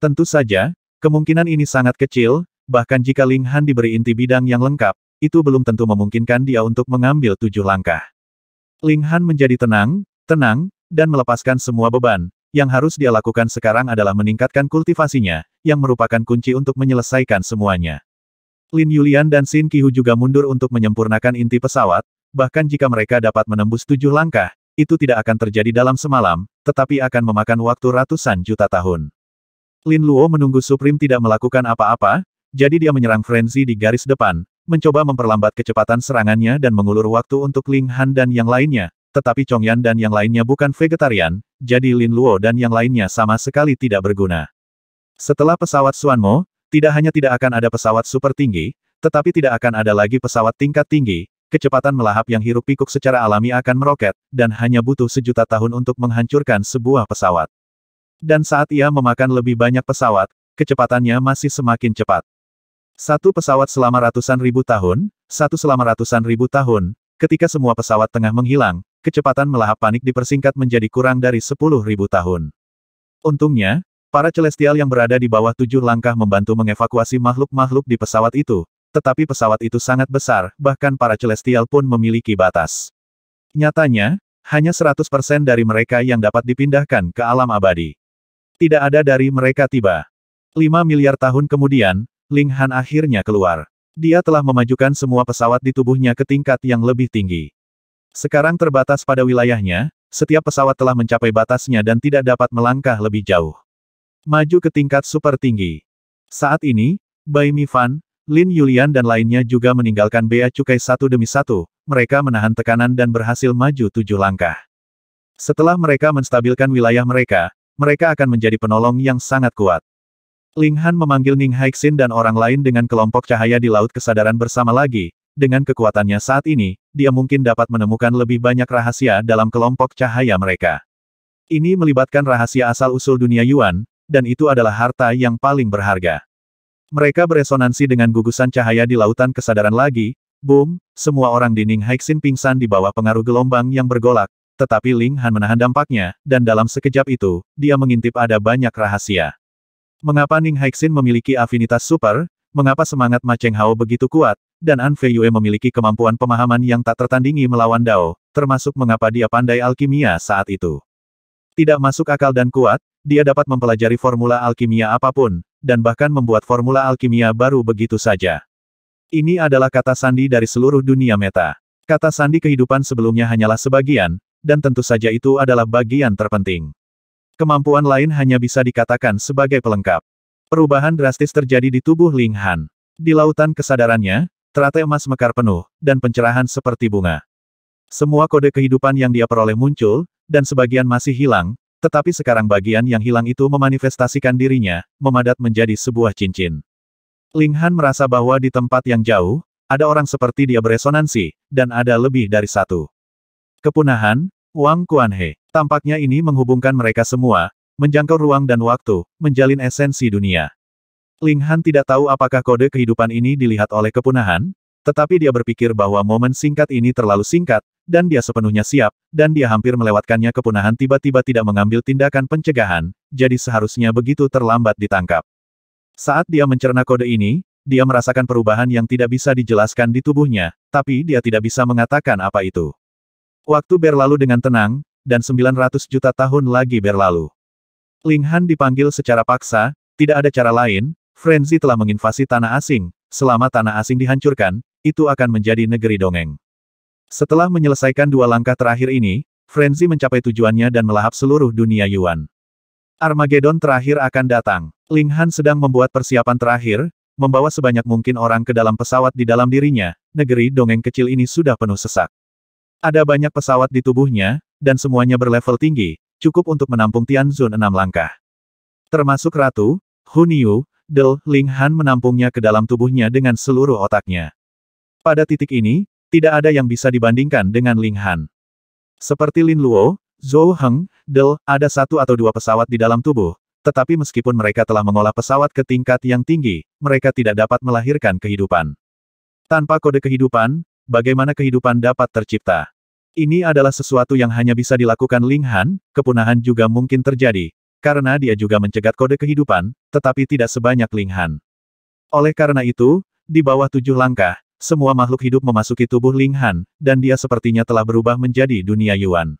Tentu saja, kemungkinan ini sangat kecil, bahkan jika Ling Han diberi inti bidang yang lengkap, itu belum tentu memungkinkan dia untuk mengambil tujuh langkah. Ling Han menjadi tenang, tenang, dan melepaskan semua beban. Yang harus dia lakukan sekarang adalah meningkatkan kultivasinya, yang merupakan kunci untuk menyelesaikan semuanya. Lin Yulian dan Xin Qihu juga mundur untuk menyempurnakan inti pesawat, bahkan jika mereka dapat menembus tujuh langkah, itu tidak akan terjadi dalam semalam, tetapi akan memakan waktu ratusan juta tahun. Lin Luo menunggu Supreme tidak melakukan apa-apa, jadi dia menyerang Frenzy di garis depan, mencoba memperlambat kecepatan serangannya dan mengulur waktu untuk Ling Han dan yang lainnya, tetapi Chong Yan dan yang lainnya bukan vegetarian, jadi Lin Luo dan yang lainnya sama sekali tidak berguna. Setelah pesawat Mo, tidak hanya tidak akan ada pesawat super tinggi, tetapi tidak akan ada lagi pesawat tingkat tinggi, kecepatan melahap yang hirup pikuk secara alami akan meroket, dan hanya butuh sejuta tahun untuk menghancurkan sebuah pesawat. Dan saat ia memakan lebih banyak pesawat, kecepatannya masih semakin cepat. Satu pesawat selama ratusan ribu tahun, satu selama ratusan ribu tahun, ketika semua pesawat tengah menghilang, kecepatan melahap panik dipersingkat menjadi kurang dari sepuluh ribu tahun. Untungnya, para celestial yang berada di bawah tujuh langkah membantu mengevakuasi makhluk-makhluk di pesawat itu, tetapi pesawat itu sangat besar, bahkan para celestial pun memiliki batas. Nyatanya, hanya 100% dari mereka yang dapat dipindahkan ke alam abadi. Tidak ada dari mereka tiba. 5 miliar tahun kemudian, Ling Han akhirnya keluar. Dia telah memajukan semua pesawat di tubuhnya ke tingkat yang lebih tinggi. Sekarang terbatas pada wilayahnya, setiap pesawat telah mencapai batasnya dan tidak dapat melangkah lebih jauh. Maju ke tingkat super tinggi. Saat ini, Bai Mi Fan, Lin Yulian dan lainnya juga meninggalkan bea cukai satu demi satu, mereka menahan tekanan dan berhasil maju tujuh langkah. Setelah mereka menstabilkan wilayah mereka, mereka akan menjadi penolong yang sangat kuat. Ling Han memanggil Ning Haixin dan orang lain dengan kelompok cahaya di Laut Kesadaran bersama lagi, dengan kekuatannya saat ini, dia mungkin dapat menemukan lebih banyak rahasia dalam kelompok cahaya mereka. Ini melibatkan rahasia asal-usul dunia Yuan, dan itu adalah harta yang paling berharga. Mereka beresonansi dengan gugusan cahaya di lautan kesadaran lagi, boom, semua orang di Ning Haixin pingsan di bawah pengaruh gelombang yang bergolak, tetapi Ling Han menahan dampaknya, dan dalam sekejap itu, dia mengintip ada banyak rahasia. Mengapa Ning Haixin memiliki afinitas super, mengapa semangat Ma Cheng Hao begitu kuat, dan An Fei Yue memiliki kemampuan pemahaman yang tak tertandingi melawan Dao, termasuk mengapa dia pandai alkimia saat itu. Tidak masuk akal dan kuat, dia dapat mempelajari formula alkimia apapun, dan bahkan membuat formula alkimia baru begitu saja. Ini adalah kata sandi dari seluruh dunia meta. Kata sandi kehidupan sebelumnya hanyalah sebagian, dan tentu saja itu adalah bagian terpenting. Kemampuan lain hanya bisa dikatakan sebagai pelengkap. Perubahan drastis terjadi di tubuh Ling Han. Di lautan kesadarannya, teratai emas mekar penuh, dan pencerahan seperti bunga. Semua kode kehidupan yang dia peroleh muncul, dan sebagian masih hilang, tetapi sekarang bagian yang hilang itu memanifestasikan dirinya, memadat menjadi sebuah cincin. Ling Han merasa bahwa di tempat yang jauh, ada orang seperti dia beresonansi, dan ada lebih dari satu. Kepunahan, Wang Kuanhe. Tampaknya ini menghubungkan mereka semua, menjangkau ruang dan waktu, menjalin esensi dunia. Ling Han tidak tahu apakah kode kehidupan ini dilihat oleh kepunahan, tetapi dia berpikir bahwa momen singkat ini terlalu singkat, dan dia sepenuhnya siap, dan dia hampir melewatkannya kepunahan tiba-tiba tidak mengambil tindakan pencegahan, jadi seharusnya begitu terlambat ditangkap. Saat dia mencerna kode ini, dia merasakan perubahan yang tidak bisa dijelaskan di tubuhnya, tapi dia tidak bisa mengatakan apa itu. Waktu berlalu dengan tenang, dan 900 juta tahun lagi berlalu. Ling Han dipanggil secara paksa, tidak ada cara lain, Frenzy telah menginvasi tanah asing, selama tanah asing dihancurkan, itu akan menjadi negeri dongeng. Setelah menyelesaikan dua langkah terakhir ini, Frenzy mencapai tujuannya dan melahap seluruh dunia Yuan. Armageddon terakhir akan datang. Ling Han sedang membuat persiapan terakhir, membawa sebanyak mungkin orang ke dalam pesawat di dalam dirinya, negeri dongeng kecil ini sudah penuh sesak. Ada banyak pesawat di tubuhnya, dan semuanya berlevel tinggi, cukup untuk menampung Tianzun enam langkah. Termasuk Ratu, Huniu, Del Ling Han menampungnya ke dalam tubuhnya dengan seluruh otaknya. Pada titik ini, tidak ada yang bisa dibandingkan dengan Ling Han. Seperti Lin Luo, Zhou Heng, Del, ada satu atau dua pesawat di dalam tubuh, tetapi meskipun mereka telah mengolah pesawat ke tingkat yang tinggi, mereka tidak dapat melahirkan kehidupan. Tanpa kode kehidupan, bagaimana kehidupan dapat tercipta? Ini adalah sesuatu yang hanya bisa dilakukan Ling Han, kepunahan juga mungkin terjadi, karena dia juga mencegat kode kehidupan, tetapi tidak sebanyak Ling Han. Oleh karena itu, di bawah tujuh langkah, semua makhluk hidup memasuki tubuh Ling Han, dan dia sepertinya telah berubah menjadi dunia Yuan.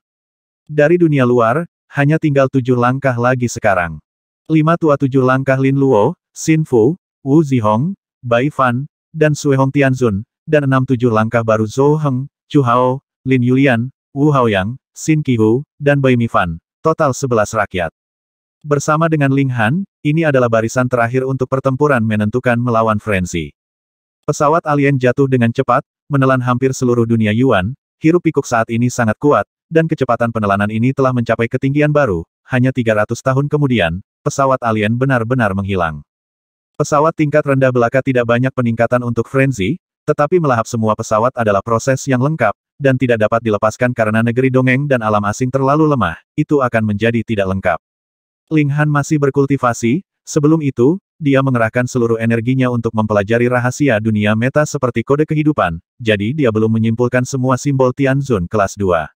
Dari dunia luar, hanya tinggal tujuh langkah lagi sekarang. Lima tua tujuh langkah Lin Luo, Xin Fu, Wu Zihong, Bai Fan, dan Sui Hong Tianzun, dan enam tujuh langkah baru Zhou Heng, Chu Hao, Lin Yulian, Wu Haoyang, Xin Qihu, dan Bai Mifan, total 11 rakyat. Bersama dengan Ling Han, ini adalah barisan terakhir untuk pertempuran menentukan melawan Frenzy. Pesawat alien jatuh dengan cepat, menelan hampir seluruh dunia Yuan, hirup pikuk saat ini sangat kuat, dan kecepatan penelanan ini telah mencapai ketinggian baru, hanya 300 tahun kemudian, pesawat alien benar-benar menghilang. Pesawat tingkat rendah belaka tidak banyak peningkatan untuk Frenzy, tetapi melahap semua pesawat adalah proses yang lengkap, dan tidak dapat dilepaskan karena negeri dongeng dan alam asing terlalu lemah, itu akan menjadi tidak lengkap. Ling Han masih berkultivasi, sebelum itu, dia mengerahkan seluruh energinya untuk mempelajari rahasia dunia meta seperti kode kehidupan, jadi dia belum menyimpulkan semua simbol Tianzun kelas 2.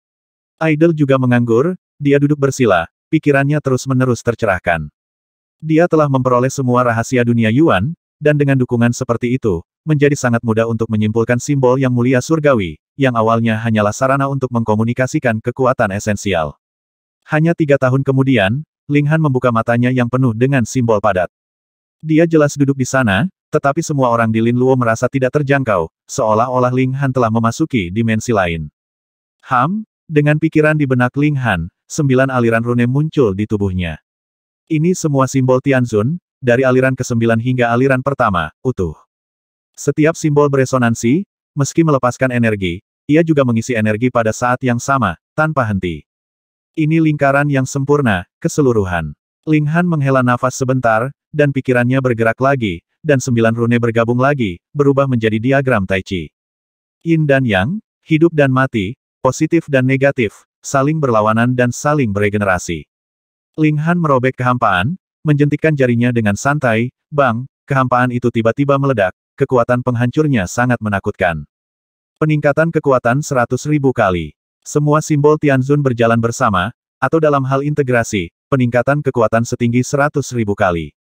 Idol juga menganggur, dia duduk bersila, pikirannya terus-menerus tercerahkan. Dia telah memperoleh semua rahasia dunia Yuan, dan dengan dukungan seperti itu, menjadi sangat mudah untuk menyimpulkan simbol yang mulia surgawi, yang awalnya hanyalah sarana untuk mengkomunikasikan kekuatan esensial. Hanya tiga tahun kemudian, Ling Han membuka matanya yang penuh dengan simbol padat. Dia jelas duduk di sana, tetapi semua orang di Lin Luo merasa tidak terjangkau, seolah-olah Ling Han telah memasuki dimensi lain. Ham, dengan pikiran di benak Ling Han, sembilan aliran rune muncul di tubuhnya. Ini semua simbol Tianzun, dari aliran ke-9 hingga aliran pertama, utuh. Setiap simbol beresonansi, meski melepaskan energi, ia juga mengisi energi pada saat yang sama, tanpa henti. Ini lingkaran yang sempurna, keseluruhan. Ling Han menghela nafas sebentar, dan pikirannya bergerak lagi, dan sembilan rune bergabung lagi, berubah menjadi diagram Tai Chi. Yin dan Yang, hidup dan mati, positif dan negatif, saling berlawanan dan saling beregenerasi. Ling Han merobek kehampaan, menjentikkan jarinya dengan santai, bang, kehampaan itu tiba-tiba meledak, kekuatan penghancurnya sangat menakutkan. Peningkatan kekuatan 100.000 kali. Semua simbol Tianzun berjalan bersama, atau dalam hal integrasi, peningkatan kekuatan setinggi 100.000 kali.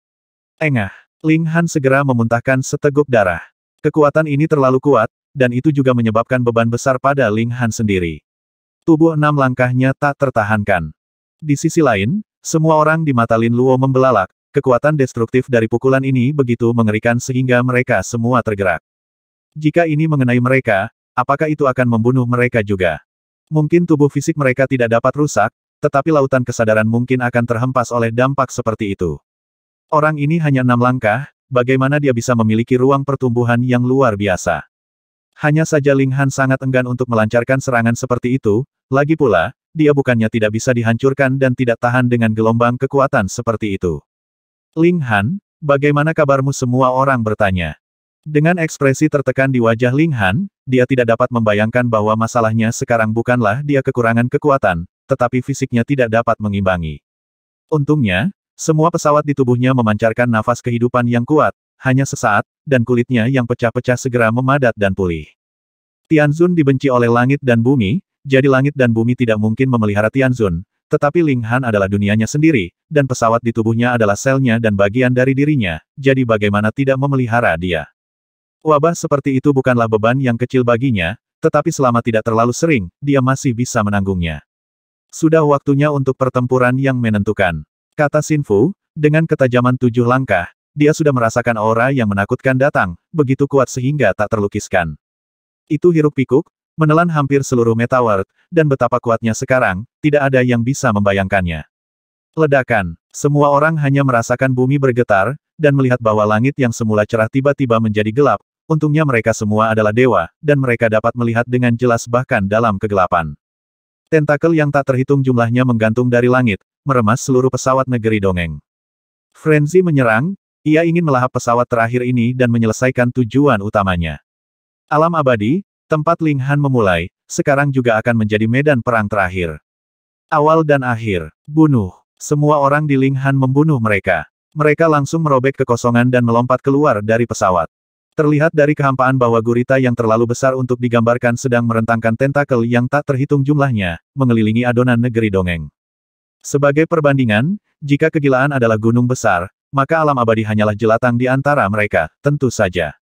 Engah, Ling Han segera memuntahkan seteguk darah. Kekuatan ini terlalu kuat, dan itu juga menyebabkan beban besar pada Ling Han sendiri. Tubuh enam langkahnya tak tertahankan. Di sisi lain, semua orang di mata Lin Luo membelalak, Kekuatan destruktif dari pukulan ini begitu mengerikan sehingga mereka semua tergerak. Jika ini mengenai mereka, apakah itu akan membunuh mereka juga? Mungkin tubuh fisik mereka tidak dapat rusak, tetapi lautan kesadaran mungkin akan terhempas oleh dampak seperti itu. Orang ini hanya enam langkah, bagaimana dia bisa memiliki ruang pertumbuhan yang luar biasa. Hanya saja Ling Han sangat enggan untuk melancarkan serangan seperti itu, lagi pula, dia bukannya tidak bisa dihancurkan dan tidak tahan dengan gelombang kekuatan seperti itu. Ling Han, bagaimana kabarmu semua orang bertanya. Dengan ekspresi tertekan di wajah Ling Han, dia tidak dapat membayangkan bahwa masalahnya sekarang bukanlah dia kekurangan kekuatan, tetapi fisiknya tidak dapat mengimbangi. Untungnya, semua pesawat di tubuhnya memancarkan nafas kehidupan yang kuat, hanya sesaat, dan kulitnya yang pecah-pecah segera memadat dan pulih. Tianzun dibenci oleh langit dan bumi, jadi langit dan bumi tidak mungkin memelihara Tianzun, tetapi Ling Han adalah dunianya sendiri, dan pesawat di tubuhnya adalah selnya dan bagian dari dirinya, jadi bagaimana tidak memelihara dia. Wabah seperti itu bukanlah beban yang kecil baginya, tetapi selama tidak terlalu sering, dia masih bisa menanggungnya. Sudah waktunya untuk pertempuran yang menentukan. Kata Sinfu, dengan ketajaman tujuh langkah, dia sudah merasakan aura yang menakutkan datang, begitu kuat sehingga tak terlukiskan. Itu hiruk pikuk, menelan hampir seluruh Metaward, dan betapa kuatnya sekarang, tidak ada yang bisa membayangkannya. Ledakan, semua orang hanya merasakan bumi bergetar, dan melihat bahwa langit yang semula cerah tiba-tiba menjadi gelap, untungnya mereka semua adalah dewa, dan mereka dapat melihat dengan jelas bahkan dalam kegelapan. Tentakel yang tak terhitung jumlahnya menggantung dari langit, meremas seluruh pesawat negeri dongeng. Frenzy menyerang, ia ingin melahap pesawat terakhir ini dan menyelesaikan tujuan utamanya. Alam abadi, Tempat Ling Han memulai, sekarang juga akan menjadi medan perang terakhir. Awal dan akhir, bunuh. Semua orang di Ling Han membunuh mereka. Mereka langsung merobek kekosongan dan melompat keluar dari pesawat. Terlihat dari kehampaan bahwa gurita yang terlalu besar untuk digambarkan sedang merentangkan tentakel yang tak terhitung jumlahnya, mengelilingi adonan negeri dongeng. Sebagai perbandingan, jika kegilaan adalah gunung besar, maka alam abadi hanyalah jelatang di antara mereka, tentu saja.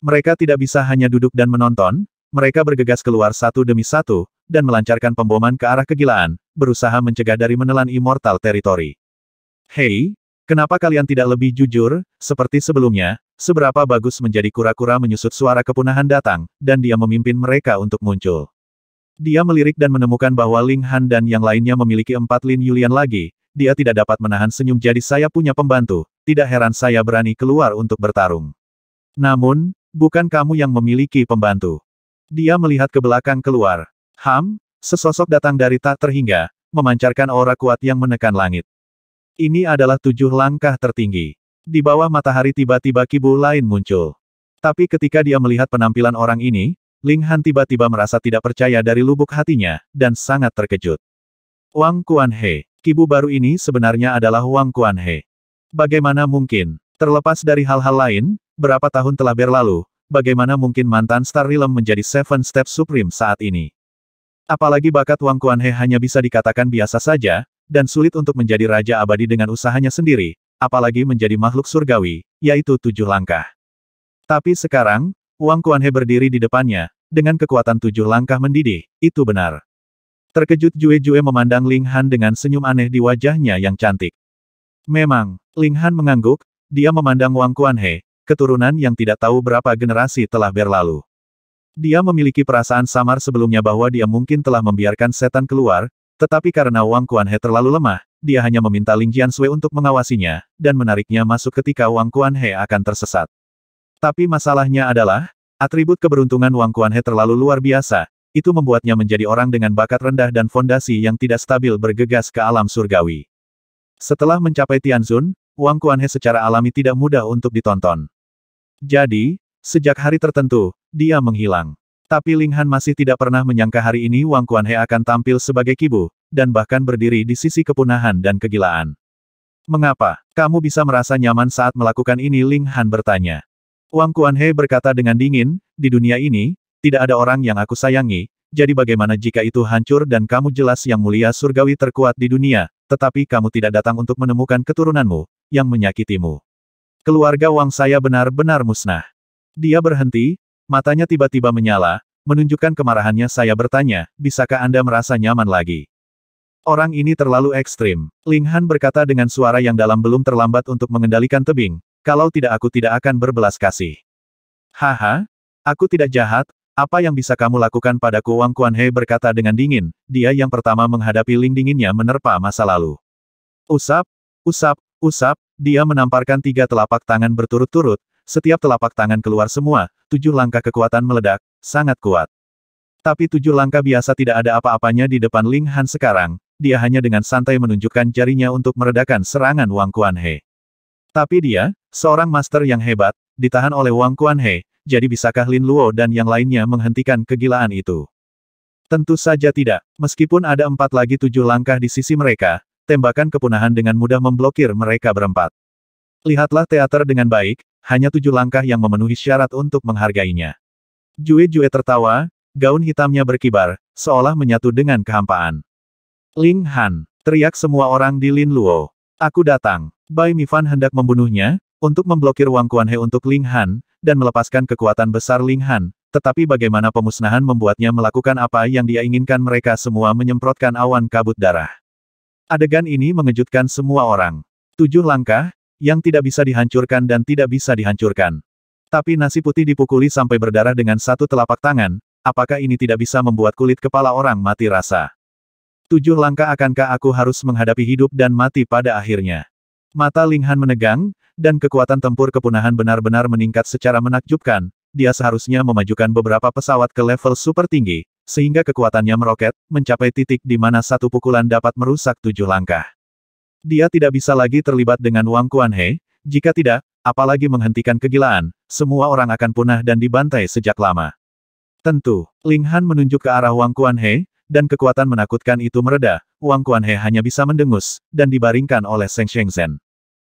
Mereka tidak bisa hanya duduk dan menonton, mereka bergegas keluar satu demi satu, dan melancarkan pemboman ke arah kegilaan, berusaha mencegah dari menelan immortal territory. Hei, kenapa kalian tidak lebih jujur, seperti sebelumnya, seberapa bagus menjadi kura-kura menyusut suara kepunahan datang, dan dia memimpin mereka untuk muncul. Dia melirik dan menemukan bahwa Ling Han dan yang lainnya memiliki empat Lin Yulian lagi, dia tidak dapat menahan senyum jadi saya punya pembantu, tidak heran saya berani keluar untuk bertarung. Namun, bukan kamu yang memiliki pembantu. Dia melihat ke belakang keluar. Ham, sesosok datang dari tak terhingga, memancarkan aura kuat yang menekan langit. Ini adalah tujuh langkah tertinggi. Di bawah matahari tiba-tiba kibu lain muncul. Tapi ketika dia melihat penampilan orang ini, Ling Han tiba-tiba merasa tidak percaya dari lubuk hatinya, dan sangat terkejut. Wang Kuan He, kibu baru ini sebenarnya adalah Wang Kuan He. Bagaimana mungkin, terlepas dari hal-hal lain, berapa tahun telah berlalu, bagaimana mungkin mantan Star Realm menjadi Seven Step Supreme saat ini? Apalagi bakat Wang Kuan He hanya bisa dikatakan biasa saja, dan sulit untuk menjadi Raja Abadi dengan usahanya sendiri, apalagi menjadi makhluk surgawi, yaitu tujuh langkah. Tapi sekarang, Wang Kuan He berdiri di depannya, dengan kekuatan tujuh langkah mendidih, itu benar. Terkejut Jue Jue memandang Ling Han dengan senyum aneh di wajahnya yang cantik. Memang, Ling Han mengangguk, dia memandang Wang Kuan He keturunan yang tidak tahu berapa generasi telah berlalu. Dia memiliki perasaan samar sebelumnya bahwa dia mungkin telah membiarkan setan keluar, tetapi karena Wang Kuan He terlalu lemah, dia hanya meminta Ling Jian Sui untuk mengawasinya, dan menariknya masuk ketika Wang Kuan He akan tersesat. Tapi masalahnya adalah, atribut keberuntungan Wang Kuan He terlalu luar biasa, itu membuatnya menjadi orang dengan bakat rendah dan fondasi yang tidak stabil bergegas ke alam surgawi. Setelah mencapai Tianzun, Wang Kuan He secara alami tidak mudah untuk ditonton. Jadi, sejak hari tertentu, dia menghilang. Tapi Ling Han masih tidak pernah menyangka hari ini Wang Kuan He akan tampil sebagai kibu, dan bahkan berdiri di sisi kepunahan dan kegilaan. Mengapa, kamu bisa merasa nyaman saat melakukan ini Ling Han bertanya. Wang Kuan He berkata dengan dingin, di dunia ini, tidak ada orang yang aku sayangi, jadi bagaimana jika itu hancur dan kamu jelas yang mulia surgawi terkuat di dunia, tetapi kamu tidak datang untuk menemukan keturunanmu, yang menyakitimu. Keluarga Wang saya benar-benar musnah. Dia berhenti, matanya tiba-tiba menyala, menunjukkan kemarahannya saya bertanya, bisakah Anda merasa nyaman lagi? Orang ini terlalu ekstrim. Ling Han berkata dengan suara yang dalam belum terlambat untuk mengendalikan tebing, kalau tidak aku tidak akan berbelas kasih. Haha, aku tidak jahat, apa yang bisa kamu lakukan padaku Wang Kuan He berkata dengan dingin, dia yang pertama menghadapi Ling dinginnya menerpa masa lalu. Usap, usap, Usap, dia menamparkan tiga telapak tangan berturut-turut, setiap telapak tangan keluar semua, tujuh langkah kekuatan meledak, sangat kuat. Tapi tujuh langkah biasa tidak ada apa-apanya di depan Ling Han sekarang, dia hanya dengan santai menunjukkan jarinya untuk meredakan serangan Wang Kuan He. Tapi dia, seorang master yang hebat, ditahan oleh Wang Kuan He, jadi bisakah Lin Luo dan yang lainnya menghentikan kegilaan itu? Tentu saja tidak, meskipun ada empat lagi tujuh langkah di sisi mereka, tembakan kepunahan dengan mudah memblokir mereka berempat. Lihatlah teater dengan baik, hanya tujuh langkah yang memenuhi syarat untuk menghargainya. Jue-jue tertawa, gaun hitamnya berkibar, seolah menyatu dengan kehampaan. Ling Han, teriak semua orang di Lin Luo. Aku datang. Bai Mifan hendak membunuhnya, untuk memblokir Wang Kuan He untuk Ling Han, dan melepaskan kekuatan besar Ling Han, tetapi bagaimana pemusnahan membuatnya melakukan apa yang dia inginkan mereka semua menyemprotkan awan kabut darah. Adegan ini mengejutkan semua orang. Tujuh langkah, yang tidak bisa dihancurkan dan tidak bisa dihancurkan. Tapi nasi putih dipukuli sampai berdarah dengan satu telapak tangan, apakah ini tidak bisa membuat kulit kepala orang mati rasa? Tujuh langkah akankah aku harus menghadapi hidup dan mati pada akhirnya? Mata Linghan menegang, dan kekuatan tempur kepunahan benar-benar meningkat secara menakjubkan, dia seharusnya memajukan beberapa pesawat ke level super tinggi, sehingga kekuatannya meroket, mencapai titik di mana satu pukulan dapat merusak tujuh langkah. Dia tidak bisa lagi terlibat dengan Wang Kuan He. jika tidak, apalagi menghentikan kegilaan, semua orang akan punah dan dibantai sejak lama. Tentu, Ling Han menunjuk ke arah Wang Kuan He, dan kekuatan menakutkan itu mereda, Wang Kuan He hanya bisa mendengus, dan dibaringkan oleh Seng Zhen.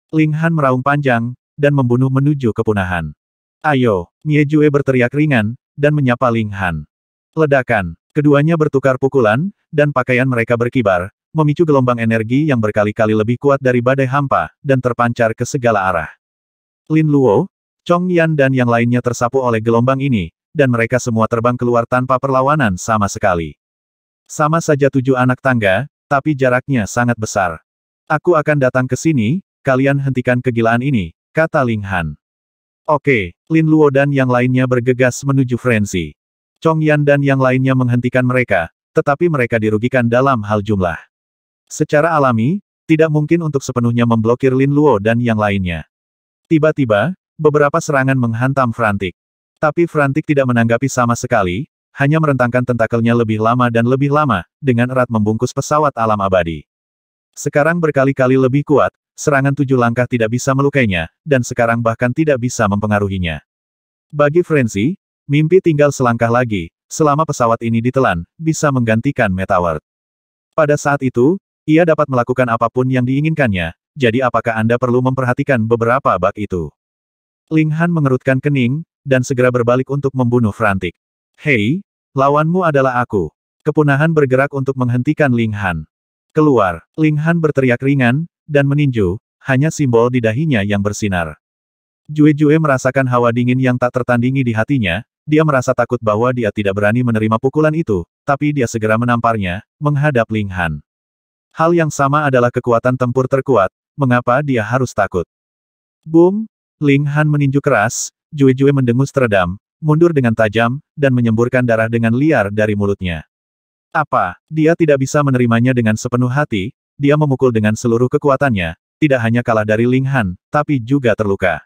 Ling Han meraung panjang, dan membunuh menuju kepunahan. Ayo, Mie Jue berteriak ringan, dan menyapa Ling Han. Ledakan. Keduanya bertukar pukulan, dan pakaian mereka berkibar, memicu gelombang energi yang berkali-kali lebih kuat dari badai hampa, dan terpancar ke segala arah. Lin Luo, Chong Yan dan yang lainnya tersapu oleh gelombang ini, dan mereka semua terbang keluar tanpa perlawanan sama sekali. Sama saja tujuh anak tangga, tapi jaraknya sangat besar. Aku akan datang ke sini, kalian hentikan kegilaan ini, kata Ling Han. Oke, Lin Luo dan yang lainnya bergegas menuju frenzy. Chong Yan dan yang lainnya menghentikan mereka, tetapi mereka dirugikan dalam hal jumlah. Secara alami, tidak mungkin untuk sepenuhnya memblokir Lin Luo dan yang lainnya. Tiba-tiba, beberapa serangan menghantam Frantic, Tapi Frantic tidak menanggapi sama sekali, hanya merentangkan tentakelnya lebih lama dan lebih lama, dengan erat membungkus pesawat alam abadi. Sekarang berkali-kali lebih kuat, serangan tujuh langkah tidak bisa melukainya, dan sekarang bahkan tidak bisa mempengaruhinya. Bagi Frenzy, Mimpi tinggal selangkah lagi, selama pesawat ini ditelan, bisa menggantikan Metaward. Pada saat itu, ia dapat melakukan apapun yang diinginkannya, jadi apakah Anda perlu memperhatikan beberapa bug itu? Ling Han mengerutkan kening, dan segera berbalik untuk membunuh Frantic. Hei, lawanmu adalah aku. Kepunahan bergerak untuk menghentikan Ling Han. Keluar, Ling Han berteriak ringan, dan meninju, hanya simbol di dahinya yang bersinar. Jue Jue merasakan hawa dingin yang tak tertandingi di hatinya, dia merasa takut bahwa dia tidak berani menerima pukulan itu, tapi dia segera menamparnya, menghadap Ling Han. Hal yang sama adalah kekuatan tempur terkuat, mengapa dia harus takut? Boom! Ling Han meninju keras, Jue-Jue mendengus teredam, mundur dengan tajam, dan menyemburkan darah dengan liar dari mulutnya. Apa? Dia tidak bisa menerimanya dengan sepenuh hati, dia memukul dengan seluruh kekuatannya, tidak hanya kalah dari Ling Han, tapi juga terluka.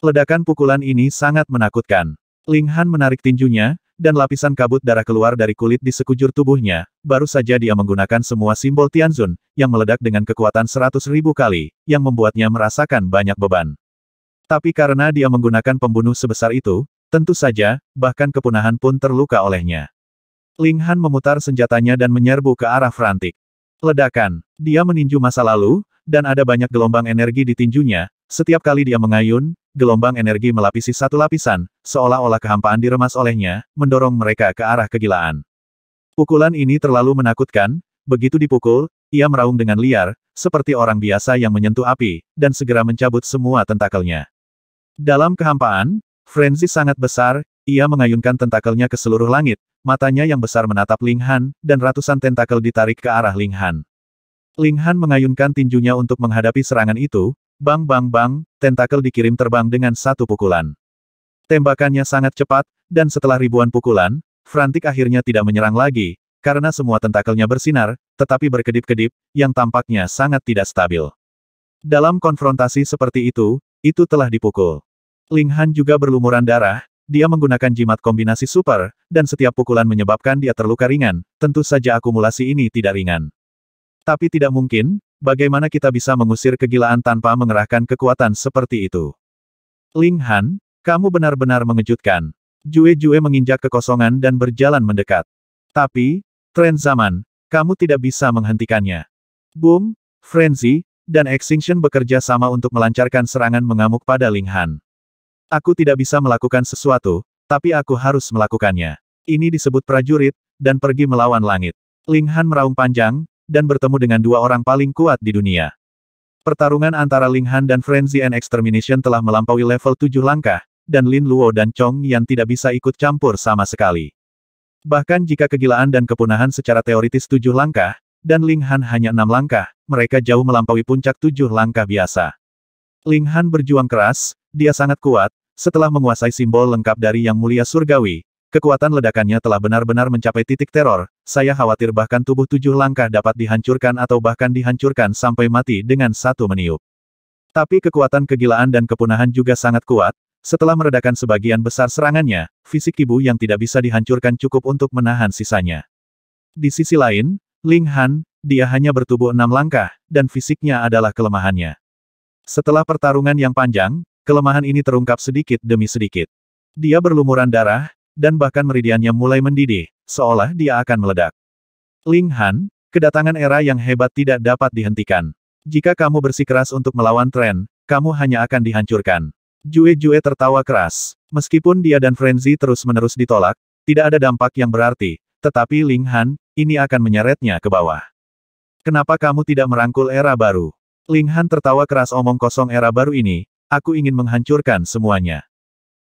Ledakan pukulan ini sangat menakutkan. Ling Han menarik tinjunya, dan lapisan kabut darah keluar dari kulit di sekujur tubuhnya, baru saja dia menggunakan semua simbol Tianzun, yang meledak dengan kekuatan seratus ribu kali, yang membuatnya merasakan banyak beban. Tapi karena dia menggunakan pembunuh sebesar itu, tentu saja, bahkan kepunahan pun terluka olehnya. Ling Han memutar senjatanya dan menyerbu ke arah Frantik. Ledakan, dia meninju masa lalu, dan ada banyak gelombang energi di tinjunya, setiap kali dia mengayun, gelombang energi melapisi satu lapisan, seolah-olah kehampaan diremas olehnya, mendorong mereka ke arah kegilaan. Pukulan ini terlalu menakutkan, begitu dipukul, ia meraung dengan liar, seperti orang biasa yang menyentuh api, dan segera mencabut semua tentakelnya. Dalam kehampaan, frenzy sangat besar, ia mengayunkan tentakelnya ke seluruh langit, matanya yang besar menatap Ling Han, dan ratusan tentakel ditarik ke arah Ling Han. Ling Han mengayunkan tinjunya untuk menghadapi serangan itu, Bang bang bang, tentakel dikirim terbang dengan satu pukulan. Tembakannya sangat cepat, dan setelah ribuan pukulan, Frantic akhirnya tidak menyerang lagi, karena semua tentakelnya bersinar, tetapi berkedip-kedip, yang tampaknya sangat tidak stabil. Dalam konfrontasi seperti itu, itu telah dipukul. Ling Han juga berlumuran darah, dia menggunakan jimat kombinasi super, dan setiap pukulan menyebabkan dia terluka ringan, tentu saja akumulasi ini tidak ringan. Tapi tidak mungkin, Bagaimana kita bisa mengusir kegilaan tanpa mengerahkan kekuatan seperti itu? Ling Han, kamu benar-benar mengejutkan. Jue Jue menginjak kekosongan dan berjalan mendekat. Tapi, tren zaman, kamu tidak bisa menghentikannya. Boom, Frenzy, dan Extinction bekerja sama untuk melancarkan serangan mengamuk pada Ling Han. Aku tidak bisa melakukan sesuatu, tapi aku harus melakukannya. Ini disebut prajurit, dan pergi melawan langit. Ling Han meraung panjang, dan bertemu dengan dua orang paling kuat di dunia. Pertarungan antara Ling Han dan Frenzy and Extermination telah melampaui level tujuh langkah, dan Lin Luo dan Chong Yan tidak bisa ikut campur sama sekali. Bahkan jika kegilaan dan kepunahan secara teoritis tujuh langkah, dan Ling Han hanya enam langkah, mereka jauh melampaui puncak tujuh langkah biasa. Ling Han berjuang keras, dia sangat kuat, setelah menguasai simbol lengkap dari Yang Mulia Surgawi, Kekuatan ledakannya telah benar-benar mencapai titik teror, saya khawatir bahkan tubuh tujuh langkah dapat dihancurkan atau bahkan dihancurkan sampai mati dengan satu meniup. Tapi kekuatan kegilaan dan kepunahan juga sangat kuat, setelah meredakan sebagian besar serangannya, fisik ibu yang tidak bisa dihancurkan cukup untuk menahan sisanya. Di sisi lain, Ling Han, dia hanya bertubuh enam langkah, dan fisiknya adalah kelemahannya. Setelah pertarungan yang panjang, kelemahan ini terungkap sedikit demi sedikit. Dia berlumuran darah, dan bahkan meridiannya mulai mendidih, seolah dia akan meledak. Ling Han, kedatangan era yang hebat tidak dapat dihentikan. Jika kamu bersikeras untuk melawan tren, kamu hanya akan dihancurkan. Jue Jue tertawa keras. Meskipun dia dan Frenzy terus-menerus ditolak, tidak ada dampak yang berarti, tetapi Ling Han, ini akan menyeretnya ke bawah. Kenapa kamu tidak merangkul era baru? Ling Han tertawa keras omong kosong era baru ini, aku ingin menghancurkan semuanya.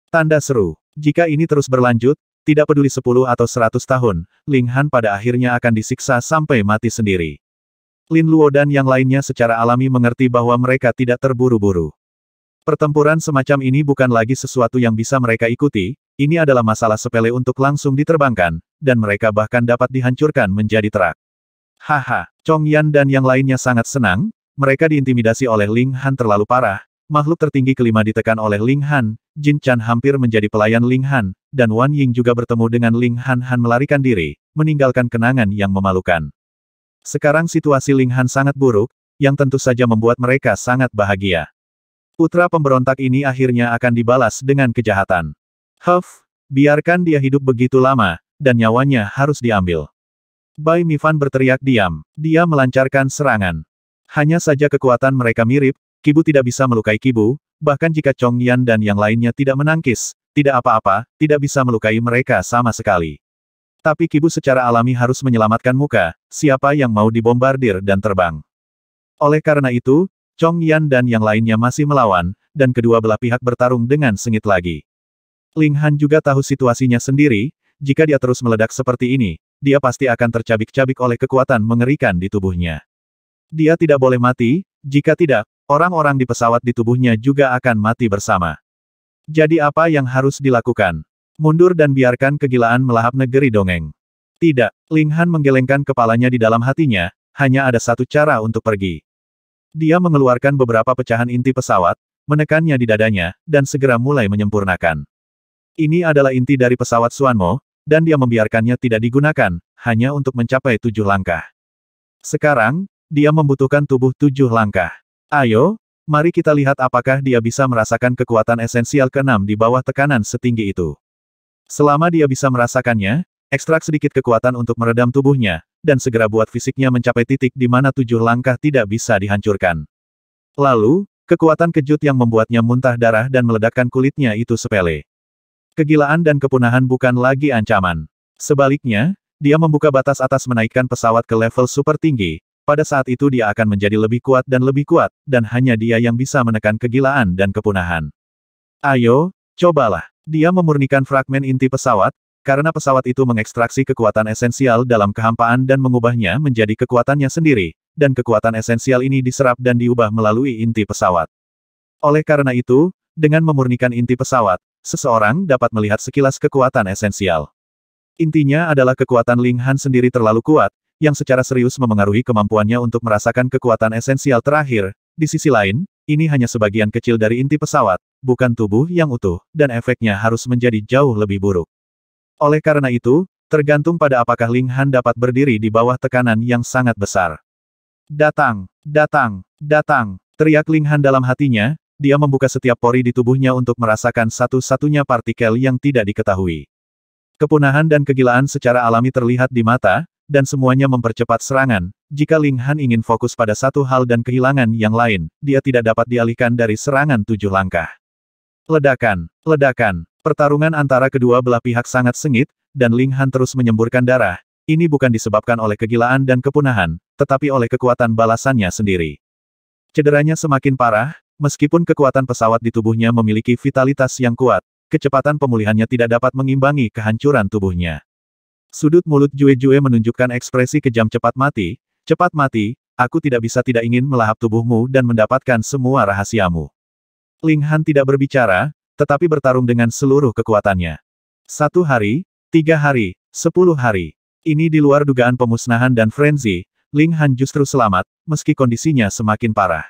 Tanda seru. Jika ini terus berlanjut, tidak peduli 10 atau 100 tahun, Ling Han pada akhirnya akan disiksa sampai mati sendiri. Lin Luo dan yang lainnya secara alami mengerti bahwa mereka tidak terburu-buru. Pertempuran semacam ini bukan lagi sesuatu yang bisa mereka ikuti, ini adalah masalah sepele untuk langsung diterbangkan, dan mereka bahkan dapat dihancurkan menjadi terak. Haha, Chong Yan dan yang lainnya sangat senang, mereka diintimidasi oleh Ling Han terlalu parah, Makhluk tertinggi kelima ditekan oleh Ling Han, Jin Chan hampir menjadi pelayan Ling Han, dan Wan Ying juga bertemu dengan Ling Han Han melarikan diri, meninggalkan kenangan yang memalukan. Sekarang situasi Ling Han sangat buruk, yang tentu saja membuat mereka sangat bahagia. Putra pemberontak ini akhirnya akan dibalas dengan kejahatan. Huff, biarkan dia hidup begitu lama, dan nyawanya harus diambil. Bai Mifan berteriak diam, dia melancarkan serangan. Hanya saja kekuatan mereka mirip, Kibu tidak bisa melukai Kibu, bahkan jika Chong Yan dan yang lainnya tidak menangkis, tidak apa-apa, tidak bisa melukai mereka sama sekali. Tapi Kibu secara alami harus menyelamatkan muka, siapa yang mau dibombardir dan terbang. Oleh karena itu, Chong Yan dan yang lainnya masih melawan, dan kedua belah pihak bertarung dengan sengit lagi. Ling Han juga tahu situasinya sendiri, jika dia terus meledak seperti ini, dia pasti akan tercabik-cabik oleh kekuatan mengerikan di tubuhnya. Dia tidak boleh mati, jika tidak, Orang-orang di pesawat di tubuhnya juga akan mati bersama. Jadi apa yang harus dilakukan? Mundur dan biarkan kegilaan melahap negeri dongeng. Tidak, Ling Han menggelengkan kepalanya di dalam hatinya, hanya ada satu cara untuk pergi. Dia mengeluarkan beberapa pecahan inti pesawat, menekannya di dadanya, dan segera mulai menyempurnakan. Ini adalah inti dari pesawat Suanmo, dan dia membiarkannya tidak digunakan, hanya untuk mencapai tujuh langkah. Sekarang, dia membutuhkan tubuh tujuh langkah. Ayo, mari kita lihat apakah dia bisa merasakan kekuatan esensial keenam di bawah tekanan setinggi itu. Selama dia bisa merasakannya, ekstrak sedikit kekuatan untuk meredam tubuhnya, dan segera buat fisiknya mencapai titik di mana tujuh langkah tidak bisa dihancurkan. Lalu, kekuatan kejut yang membuatnya muntah darah dan meledakkan kulitnya itu sepele. Kegilaan dan kepunahan bukan lagi ancaman. Sebaliknya, dia membuka batas atas menaikkan pesawat ke level super tinggi, pada saat itu dia akan menjadi lebih kuat dan lebih kuat, dan hanya dia yang bisa menekan kegilaan dan kepunahan. Ayo, cobalah. Dia memurnikan fragmen inti pesawat, karena pesawat itu mengekstraksi kekuatan esensial dalam kehampaan dan mengubahnya menjadi kekuatannya sendiri, dan kekuatan esensial ini diserap dan diubah melalui inti pesawat. Oleh karena itu, dengan memurnikan inti pesawat, seseorang dapat melihat sekilas kekuatan esensial. Intinya adalah kekuatan Ling Han sendiri terlalu kuat, yang secara serius memengaruhi kemampuannya untuk merasakan kekuatan esensial terakhir. Di sisi lain, ini hanya sebagian kecil dari inti pesawat, bukan tubuh yang utuh, dan efeknya harus menjadi jauh lebih buruk. Oleh karena itu, tergantung pada apakah Ling Han dapat berdiri di bawah tekanan yang sangat besar. Datang, datang, datang, teriak Ling Han dalam hatinya, dia membuka setiap pori di tubuhnya untuk merasakan satu-satunya partikel yang tidak diketahui. Kepunahan dan kegilaan secara alami terlihat di mata, dan semuanya mempercepat serangan, jika Ling Han ingin fokus pada satu hal dan kehilangan yang lain, dia tidak dapat dialihkan dari serangan tujuh langkah. Ledakan, ledakan, pertarungan antara kedua belah pihak sangat sengit, dan Ling Han terus menyemburkan darah, ini bukan disebabkan oleh kegilaan dan kepunahan, tetapi oleh kekuatan balasannya sendiri. Cederanya semakin parah, meskipun kekuatan pesawat di tubuhnya memiliki vitalitas yang kuat, kecepatan pemulihannya tidak dapat mengimbangi kehancuran tubuhnya. Sudut mulut Jue-Jue menunjukkan ekspresi kejam cepat mati, cepat mati, aku tidak bisa tidak ingin melahap tubuhmu dan mendapatkan semua rahasiamu. Ling Han tidak berbicara, tetapi bertarung dengan seluruh kekuatannya. Satu hari, tiga hari, sepuluh hari. Ini di luar dugaan pemusnahan dan frenzi, Ling Han justru selamat, meski kondisinya semakin parah.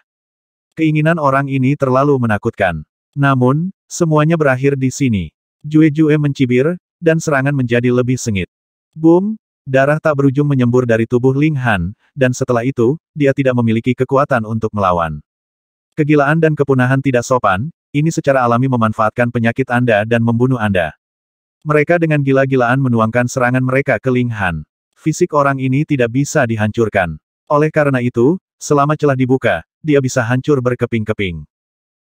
Keinginan orang ini terlalu menakutkan. Namun, semuanya berakhir di sini. Jue-Jue mencibir, dan serangan menjadi lebih sengit. Boom! Darah tak berujung menyembur dari tubuh Ling Han, dan setelah itu, dia tidak memiliki kekuatan untuk melawan. Kegilaan dan kepunahan tidak sopan, ini secara alami memanfaatkan penyakit Anda dan membunuh Anda. Mereka dengan gila-gilaan menuangkan serangan mereka ke Ling Han. Fisik orang ini tidak bisa dihancurkan. Oleh karena itu, selama celah dibuka, dia bisa hancur berkeping-keping.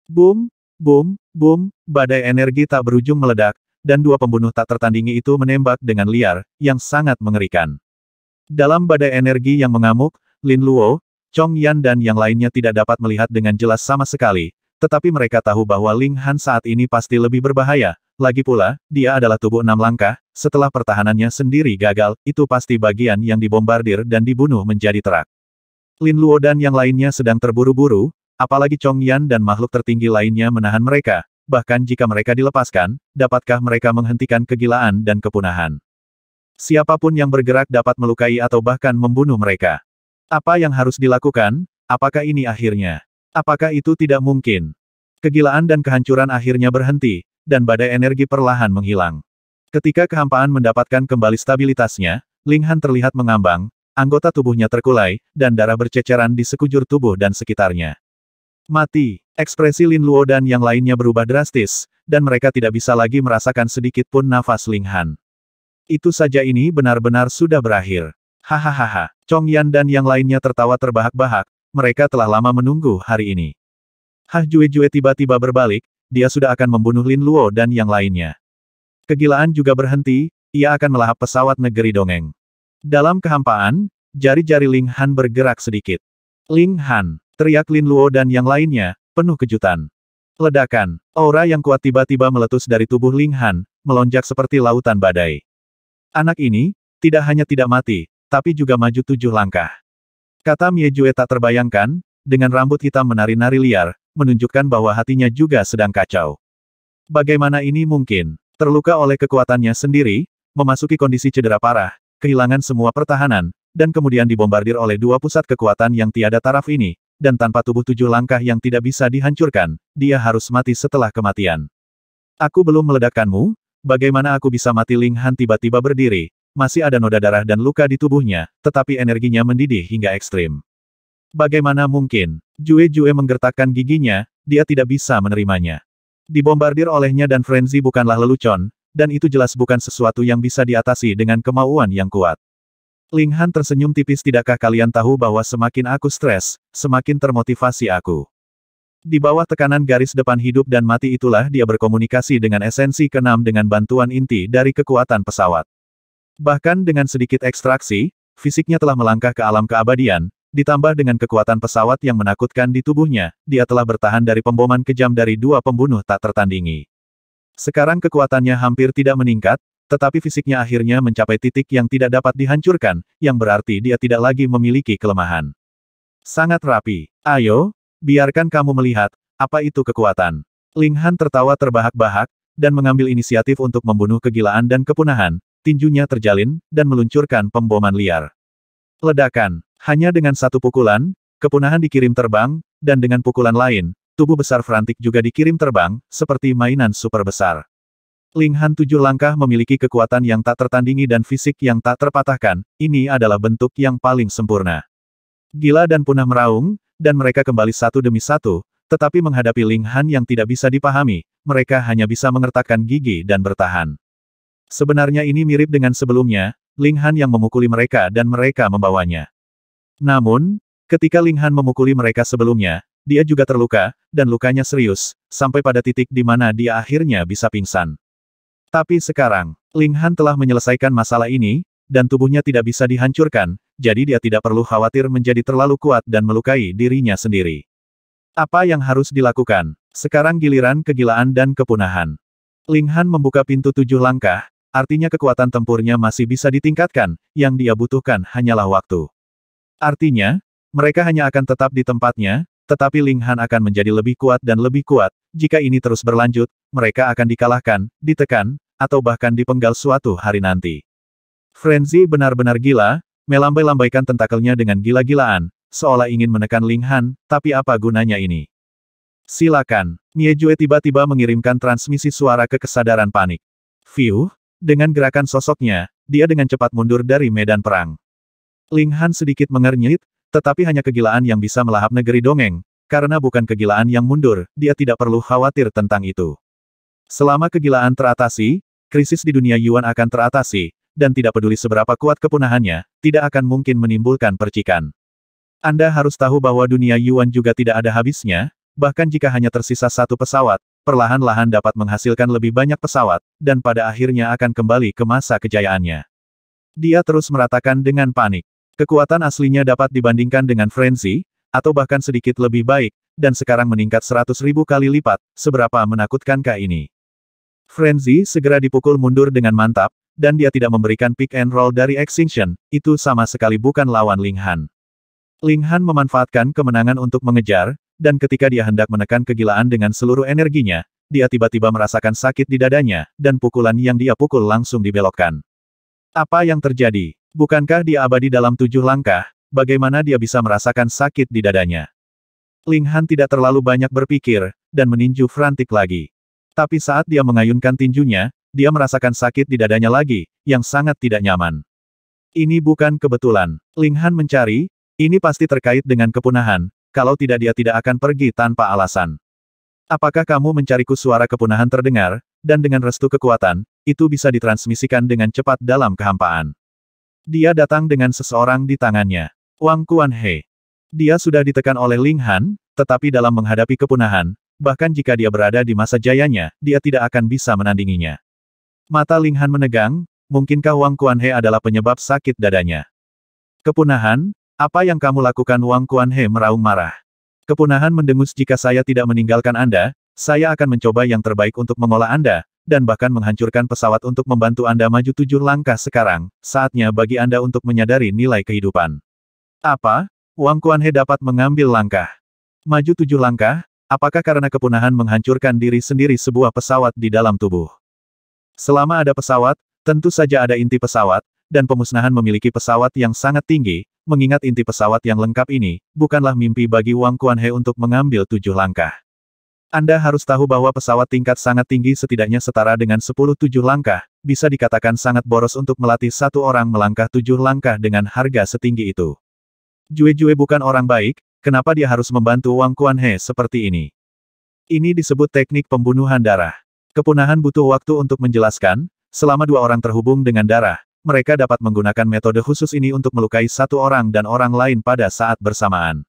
Boom, boom, boom, badai energi tak berujung meledak, dan dua pembunuh tak tertandingi itu menembak dengan liar, yang sangat mengerikan. Dalam badai energi yang mengamuk, Lin Luo, Chong Yan dan yang lainnya tidak dapat melihat dengan jelas sama sekali, tetapi mereka tahu bahwa Ling Han saat ini pasti lebih berbahaya, lagi pula, dia adalah tubuh enam langkah, setelah pertahanannya sendiri gagal, itu pasti bagian yang dibombardir dan dibunuh menjadi terak. Lin Luo dan yang lainnya sedang terburu-buru, apalagi Chong Yan dan makhluk tertinggi lainnya menahan mereka, bahkan jika mereka dilepaskan, dapatkah mereka menghentikan kegilaan dan kepunahan? Siapapun yang bergerak dapat melukai atau bahkan membunuh mereka. Apa yang harus dilakukan? Apakah ini akhirnya? Apakah itu tidak mungkin? Kegilaan dan kehancuran akhirnya berhenti, dan badai energi perlahan menghilang. Ketika kehampaan mendapatkan kembali stabilitasnya, Ling Han terlihat mengambang, anggota tubuhnya terkulai, dan darah berceceran di sekujur tubuh dan sekitarnya. Mati. Ekspresi Lin Luo dan yang lainnya berubah drastis, dan mereka tidak bisa lagi merasakan sedikit pun nafas Ling Han. Itu saja ini benar-benar sudah berakhir. Hahaha, Chong Yan dan yang lainnya tertawa terbahak-bahak, mereka telah lama menunggu hari ini. Hah Jue Jue tiba-tiba berbalik, dia sudah akan membunuh Lin Luo dan yang lainnya. Kegilaan juga berhenti, ia akan melahap pesawat negeri dongeng. Dalam kehampaan, jari-jari Ling Han bergerak sedikit. Ling Han, Teriak Lin Luo dan yang lainnya, penuh kejutan. Ledakan, aura yang kuat tiba-tiba meletus dari tubuh Ling Han, melonjak seperti lautan badai. Anak ini, tidak hanya tidak mati, tapi juga maju tujuh langkah. Kata Mie Jue tak terbayangkan, dengan rambut hitam menari-nari liar, menunjukkan bahwa hatinya juga sedang kacau. Bagaimana ini mungkin? Terluka oleh kekuatannya sendiri, memasuki kondisi cedera parah, kehilangan semua pertahanan, dan kemudian dibombardir oleh dua pusat kekuatan yang tiada taraf ini, dan tanpa tubuh tujuh langkah yang tidak bisa dihancurkan, dia harus mati setelah kematian. Aku belum meledakkanmu, bagaimana aku bisa mati Ling Han tiba-tiba berdiri, masih ada noda darah dan luka di tubuhnya, tetapi energinya mendidih hingga ekstrim. Bagaimana mungkin? Jue-Jue menggertakkan giginya, dia tidak bisa menerimanya. Dibombardir olehnya dan frenzy bukanlah lelucon, dan itu jelas bukan sesuatu yang bisa diatasi dengan kemauan yang kuat. Ling Han tersenyum tipis tidakkah kalian tahu bahwa semakin aku stres, semakin termotivasi aku. Di bawah tekanan garis depan hidup dan mati itulah dia berkomunikasi dengan esensi keenam dengan bantuan inti dari kekuatan pesawat. Bahkan dengan sedikit ekstraksi, fisiknya telah melangkah ke alam keabadian, ditambah dengan kekuatan pesawat yang menakutkan di tubuhnya, dia telah bertahan dari pemboman kejam dari dua pembunuh tak tertandingi. Sekarang kekuatannya hampir tidak meningkat, tetapi fisiknya akhirnya mencapai titik yang tidak dapat dihancurkan, yang berarti dia tidak lagi memiliki kelemahan. Sangat rapi. Ayo, biarkan kamu melihat, apa itu kekuatan. Ling Han tertawa terbahak-bahak, dan mengambil inisiatif untuk membunuh kegilaan dan kepunahan, tinjunya terjalin, dan meluncurkan pemboman liar. Ledakan. Hanya dengan satu pukulan, kepunahan dikirim terbang, dan dengan pukulan lain, tubuh besar Frantik juga dikirim terbang, seperti mainan super besar. Ling Han tujuh langkah memiliki kekuatan yang tak tertandingi dan fisik yang tak terpatahkan, ini adalah bentuk yang paling sempurna. Gila dan punah meraung, dan mereka kembali satu demi satu, tetapi menghadapi Ling Han yang tidak bisa dipahami, mereka hanya bisa mengertakkan gigi dan bertahan. Sebenarnya ini mirip dengan sebelumnya, Ling Han yang memukuli mereka dan mereka membawanya. Namun, ketika Ling Han memukuli mereka sebelumnya, dia juga terluka, dan lukanya serius, sampai pada titik di mana dia akhirnya bisa pingsan. Tapi sekarang, Ling Han telah menyelesaikan masalah ini, dan tubuhnya tidak bisa dihancurkan, jadi dia tidak perlu khawatir menjadi terlalu kuat dan melukai dirinya sendiri. Apa yang harus dilakukan? Sekarang giliran kegilaan dan kepunahan. Ling Han membuka pintu tujuh langkah, artinya kekuatan tempurnya masih bisa ditingkatkan, yang dia butuhkan hanyalah waktu. Artinya, mereka hanya akan tetap di tempatnya, tetapi Ling Han akan menjadi lebih kuat dan lebih kuat, jika ini terus berlanjut, mereka akan dikalahkan, ditekan, atau bahkan dipenggal suatu hari nanti. Frenzy benar-benar gila, melambai-lambaikan tentakelnya dengan gila-gilaan, seolah ingin menekan Ling Han, tapi apa gunanya ini? Silakan. Mie Jue tiba-tiba mengirimkan transmisi suara ke kesadaran panik. View, dengan gerakan sosoknya, dia dengan cepat mundur dari medan perang. Ling Han sedikit mengernyit, tetapi hanya kegilaan yang bisa melahap negeri dongeng, karena bukan kegilaan yang mundur, dia tidak perlu khawatir tentang itu. Selama kegilaan teratasi, krisis di dunia Yuan akan teratasi, dan tidak peduli seberapa kuat kepunahannya, tidak akan mungkin menimbulkan percikan. Anda harus tahu bahwa dunia Yuan juga tidak ada habisnya, bahkan jika hanya tersisa satu pesawat, perlahan-lahan dapat menghasilkan lebih banyak pesawat, dan pada akhirnya akan kembali ke masa kejayaannya. Dia terus meratakan dengan panik. Kekuatan aslinya dapat dibandingkan dengan frenzy, atau bahkan sedikit lebih baik, dan sekarang meningkat seratus ribu kali lipat, seberapa menakutkankah ini? Frenzy segera dipukul mundur dengan mantap, dan dia tidak memberikan pick and roll dari Extinction, itu sama sekali bukan lawan Ling Han. Ling Han memanfaatkan kemenangan untuk mengejar, dan ketika dia hendak menekan kegilaan dengan seluruh energinya, dia tiba-tiba merasakan sakit di dadanya, dan pukulan yang dia pukul langsung dibelokkan. Apa yang terjadi? Bukankah dia abadi dalam tujuh langkah, bagaimana dia bisa merasakan sakit di dadanya? Ling Han tidak terlalu banyak berpikir, dan meninju frantik lagi. Tapi saat dia mengayunkan tinjunya, dia merasakan sakit di dadanya lagi, yang sangat tidak nyaman. Ini bukan kebetulan. Ling Han mencari, ini pasti terkait dengan kepunahan, kalau tidak dia tidak akan pergi tanpa alasan. Apakah kamu mencariku suara kepunahan terdengar, dan dengan restu kekuatan, itu bisa ditransmisikan dengan cepat dalam kehampaan. Dia datang dengan seseorang di tangannya. Wang Kuan-he. Dia sudah ditekan oleh Ling Han, tetapi dalam menghadapi kepunahan, bahkan jika dia berada di masa jayanya, dia tidak akan bisa menandinginya. Mata Ling Han menegang, mungkinkah Wang Kuan-he adalah penyebab sakit dadanya? Kepunahan, apa yang kamu lakukan Wang Kuan-he meraung marah. Kepunahan mendengus jika saya tidak meninggalkan Anda, saya akan mencoba yang terbaik untuk mengolah Anda, dan bahkan menghancurkan pesawat untuk membantu Anda maju tujuh langkah sekarang, saatnya bagi Anda untuk menyadari nilai kehidupan. Apa? Wang He dapat mengambil langkah. Maju tujuh langkah, apakah karena kepunahan menghancurkan diri sendiri sebuah pesawat di dalam tubuh? Selama ada pesawat, tentu saja ada inti pesawat, dan pemusnahan memiliki pesawat yang sangat tinggi, mengingat inti pesawat yang lengkap ini, bukanlah mimpi bagi Wang Kuan He untuk mengambil tujuh langkah. Anda harus tahu bahwa pesawat tingkat sangat tinggi setidaknya setara dengan 10-7 langkah, bisa dikatakan sangat boros untuk melatih satu orang melangkah tujuh langkah dengan harga setinggi itu. Jue-jue bukan orang baik, kenapa dia harus membantu Wang Kuan-he seperti ini? Ini disebut teknik pembunuhan darah. Kepunahan butuh waktu untuk menjelaskan, selama dua orang terhubung dengan darah, mereka dapat menggunakan metode khusus ini untuk melukai satu orang dan orang lain pada saat bersamaan.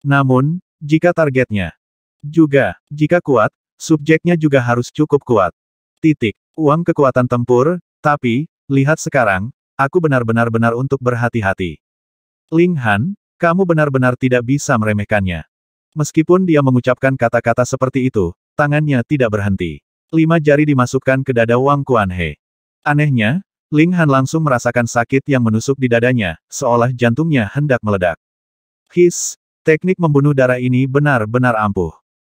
Namun, jika targetnya juga, jika kuat, subjeknya juga harus cukup kuat. Titik. Uang kekuatan tempur, tapi, lihat sekarang, aku benar-benar benar untuk berhati-hati. Ling Han, kamu benar-benar tidak bisa meremehkannya. Meskipun dia mengucapkan kata-kata seperti itu, tangannya tidak berhenti. Lima jari dimasukkan ke dada Wang Kuan He. Anehnya, Ling Han langsung merasakan sakit yang menusuk di dadanya, seolah jantungnya hendak meledak. His, teknik membunuh darah ini benar-benar ampuh.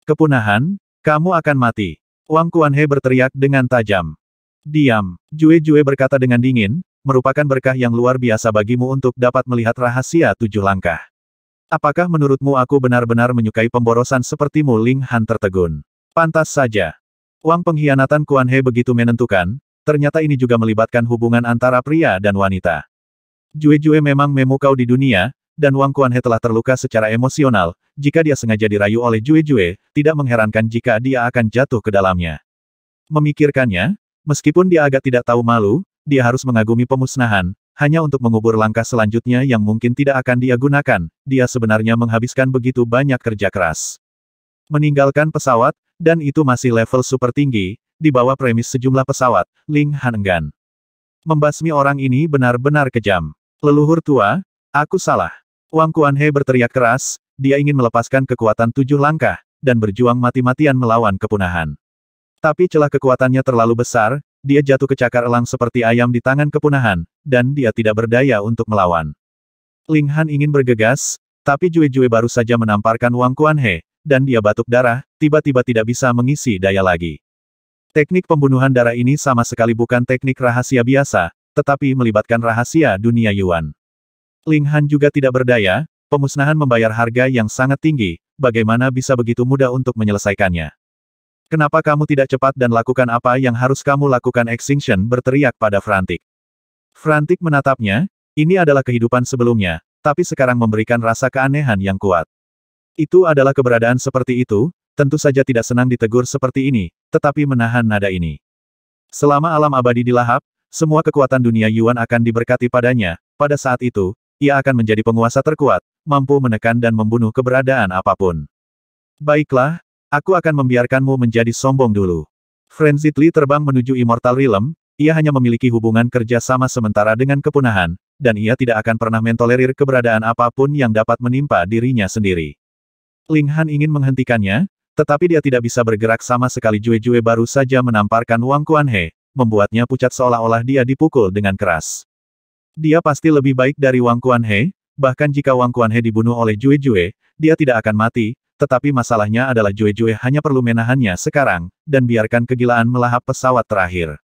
Kepunahan, kamu akan mati. Wang He berteriak dengan tajam. Diam, Jue Jue berkata dengan dingin, merupakan berkah yang luar biasa bagimu untuk dapat melihat rahasia tujuh langkah. Apakah menurutmu aku benar-benar menyukai pemborosan sepertimu Ling Han tertegun? Pantas saja. Wang pengkhianatan Kuan He begitu menentukan, ternyata ini juga melibatkan hubungan antara pria dan wanita. Jue-jue memang memukau di dunia, dan Wang Kuanhe telah terluka secara emosional, jika dia sengaja dirayu oleh Jue-Jue, tidak mengherankan jika dia akan jatuh ke dalamnya. Memikirkannya, meskipun dia agak tidak tahu malu, dia harus mengagumi pemusnahan, hanya untuk mengubur langkah selanjutnya yang mungkin tidak akan dia gunakan, dia sebenarnya menghabiskan begitu banyak kerja keras. Meninggalkan pesawat, dan itu masih level super tinggi, di bawah premis sejumlah pesawat, Ling Han enggan. Membasmi orang ini benar-benar kejam. Leluhur tua, aku salah. Wang Kuan He berteriak keras, dia ingin melepaskan kekuatan tujuh langkah, dan berjuang mati-matian melawan kepunahan. Tapi celah kekuatannya terlalu besar, dia jatuh ke cakar elang seperti ayam di tangan kepunahan, dan dia tidak berdaya untuk melawan. Ling Han ingin bergegas, tapi Jue-Jue baru saja menamparkan Wang Kuan He, dan dia batuk darah, tiba-tiba tidak bisa mengisi daya lagi. Teknik pembunuhan darah ini sama sekali bukan teknik rahasia biasa, tetapi melibatkan rahasia dunia Yuan. Ling Han juga tidak berdaya, pemusnahan membayar harga yang sangat tinggi, bagaimana bisa begitu mudah untuk menyelesaikannya. Kenapa kamu tidak cepat dan lakukan apa yang harus kamu lakukan Extinction berteriak pada Frantic. Frantic menatapnya, ini adalah kehidupan sebelumnya, tapi sekarang memberikan rasa keanehan yang kuat. Itu adalah keberadaan seperti itu, tentu saja tidak senang ditegur seperti ini, tetapi menahan nada ini. Selama alam abadi dilahap, semua kekuatan dunia Yuan akan diberkati padanya, pada saat itu, ia akan menjadi penguasa terkuat, mampu menekan dan membunuh keberadaan apapun. Baiklah, aku akan membiarkanmu menjadi sombong dulu. Frenzy Lee terbang menuju Immortal Realm, ia hanya memiliki hubungan kerja sama sementara dengan kepunahan, dan ia tidak akan pernah mentolerir keberadaan apapun yang dapat menimpa dirinya sendiri. Ling Han ingin menghentikannya, tetapi dia tidak bisa bergerak sama sekali Jue-Jue baru saja menamparkan Wang Kuan He, membuatnya pucat seolah-olah dia dipukul dengan keras. Dia pasti lebih baik dari Wang Kuan He. bahkan jika Wang Kuan He dibunuh oleh Jue Jue, dia tidak akan mati, tetapi masalahnya adalah Jue Jue hanya perlu menahannya sekarang, dan biarkan kegilaan melahap pesawat terakhir.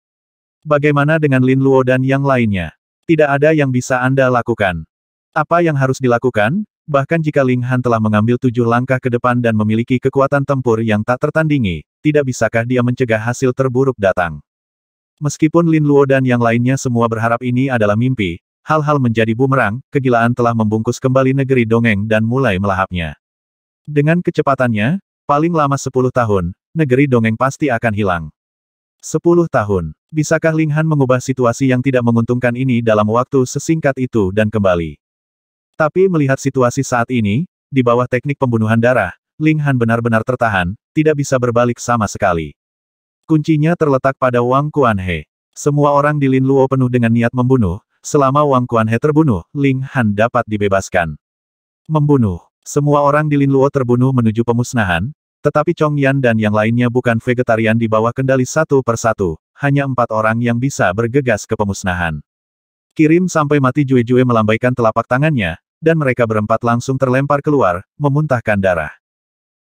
Bagaimana dengan Lin Luo dan yang lainnya? Tidak ada yang bisa Anda lakukan. Apa yang harus dilakukan? Bahkan jika Ling Han telah mengambil tujuh langkah ke depan dan memiliki kekuatan tempur yang tak tertandingi, tidak bisakah dia mencegah hasil terburuk datang? Meskipun Lin Luo dan yang lainnya semua berharap ini adalah mimpi, hal-hal menjadi bumerang, kegilaan telah membungkus kembali negeri dongeng dan mulai melahapnya. Dengan kecepatannya, paling lama 10 tahun, negeri dongeng pasti akan hilang. 10 tahun. Bisakah Ling Han mengubah situasi yang tidak menguntungkan ini dalam waktu sesingkat itu dan kembali? Tapi melihat situasi saat ini, di bawah teknik pembunuhan darah, Ling Han benar-benar tertahan, tidak bisa berbalik sama sekali. Kuncinya terletak pada Wang Kuan He. Semua orang di Lin Luo penuh dengan niat membunuh, Selama Wang Kuan He terbunuh, Ling Han dapat dibebaskan. Membunuh. Semua orang di Luo terbunuh menuju pemusnahan, tetapi Chong Yan dan yang lainnya bukan vegetarian di bawah kendali satu persatu, hanya empat orang yang bisa bergegas ke pemusnahan. Kirim sampai mati Jue-Jue melambaikan telapak tangannya, dan mereka berempat langsung terlempar keluar, memuntahkan darah.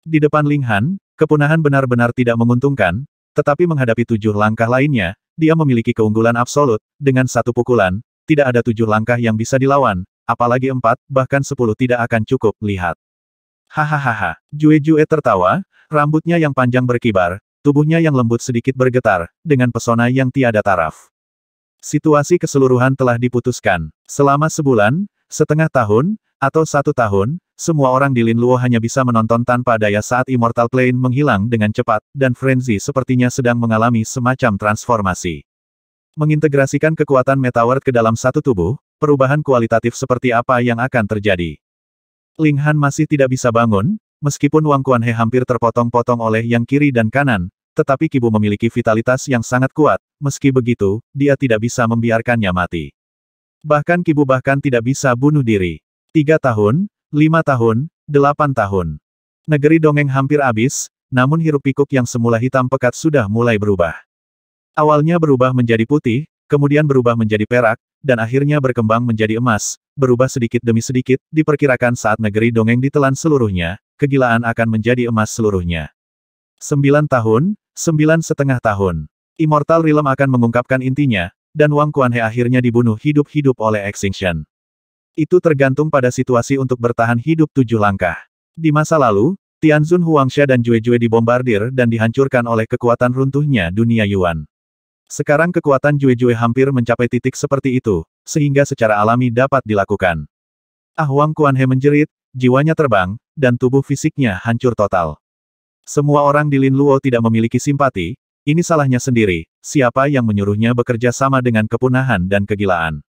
Di depan Ling Han, kepunahan benar-benar tidak menguntungkan, tetapi menghadapi tujuh langkah lainnya, dia memiliki keunggulan absolut, dengan satu pukulan, tidak ada tujuh langkah yang bisa dilawan, apalagi empat, bahkan sepuluh tidak akan cukup, lihat. Hahaha, Jue Jue tertawa, rambutnya yang panjang berkibar, tubuhnya yang lembut sedikit bergetar, dengan pesona yang tiada taraf. Situasi keseluruhan telah diputuskan. Selama sebulan, setengah tahun, atau satu tahun, semua orang di Lin Luo hanya bisa menonton tanpa daya saat Immortal Plane menghilang dengan cepat, dan Frenzy sepertinya sedang mengalami semacam transformasi. Mengintegrasikan kekuatan metaward ke dalam satu tubuh, perubahan kualitatif seperti apa yang akan terjadi? Ling Han masih tidak bisa bangun, meskipun Wang Kuan He hampir terpotong-potong oleh yang kiri dan kanan, tetapi Kibu memiliki vitalitas yang sangat kuat, meski begitu, dia tidak bisa membiarkannya mati. Bahkan Kibu bahkan tidak bisa bunuh diri. Tiga tahun, lima tahun, delapan tahun. Negeri dongeng hampir habis, namun hirup pikuk yang semula hitam pekat sudah mulai berubah. Awalnya berubah menjadi putih, kemudian berubah menjadi perak, dan akhirnya berkembang menjadi emas, berubah sedikit demi sedikit, diperkirakan saat negeri dongeng ditelan seluruhnya, kegilaan akan menjadi emas seluruhnya. 9 tahun, 9 setengah tahun. Immortal Realm akan mengungkapkan intinya, dan Wang Kuan He akhirnya dibunuh hidup-hidup oleh Extinction. Itu tergantung pada situasi untuk bertahan hidup tujuh langkah. Di masa lalu, Tianzun Huangsha dan Jue Jue dibombardir dan dihancurkan oleh kekuatan runtuhnya dunia Yuan. Sekarang kekuatan Jue-Jue hampir mencapai titik seperti itu, sehingga secara alami dapat dilakukan. Ah Wang Kuanhe menjerit, jiwanya terbang, dan tubuh fisiknya hancur total. Semua orang di Lin Luo tidak memiliki simpati, ini salahnya sendiri, siapa yang menyuruhnya bekerja sama dengan kepunahan dan kegilaan.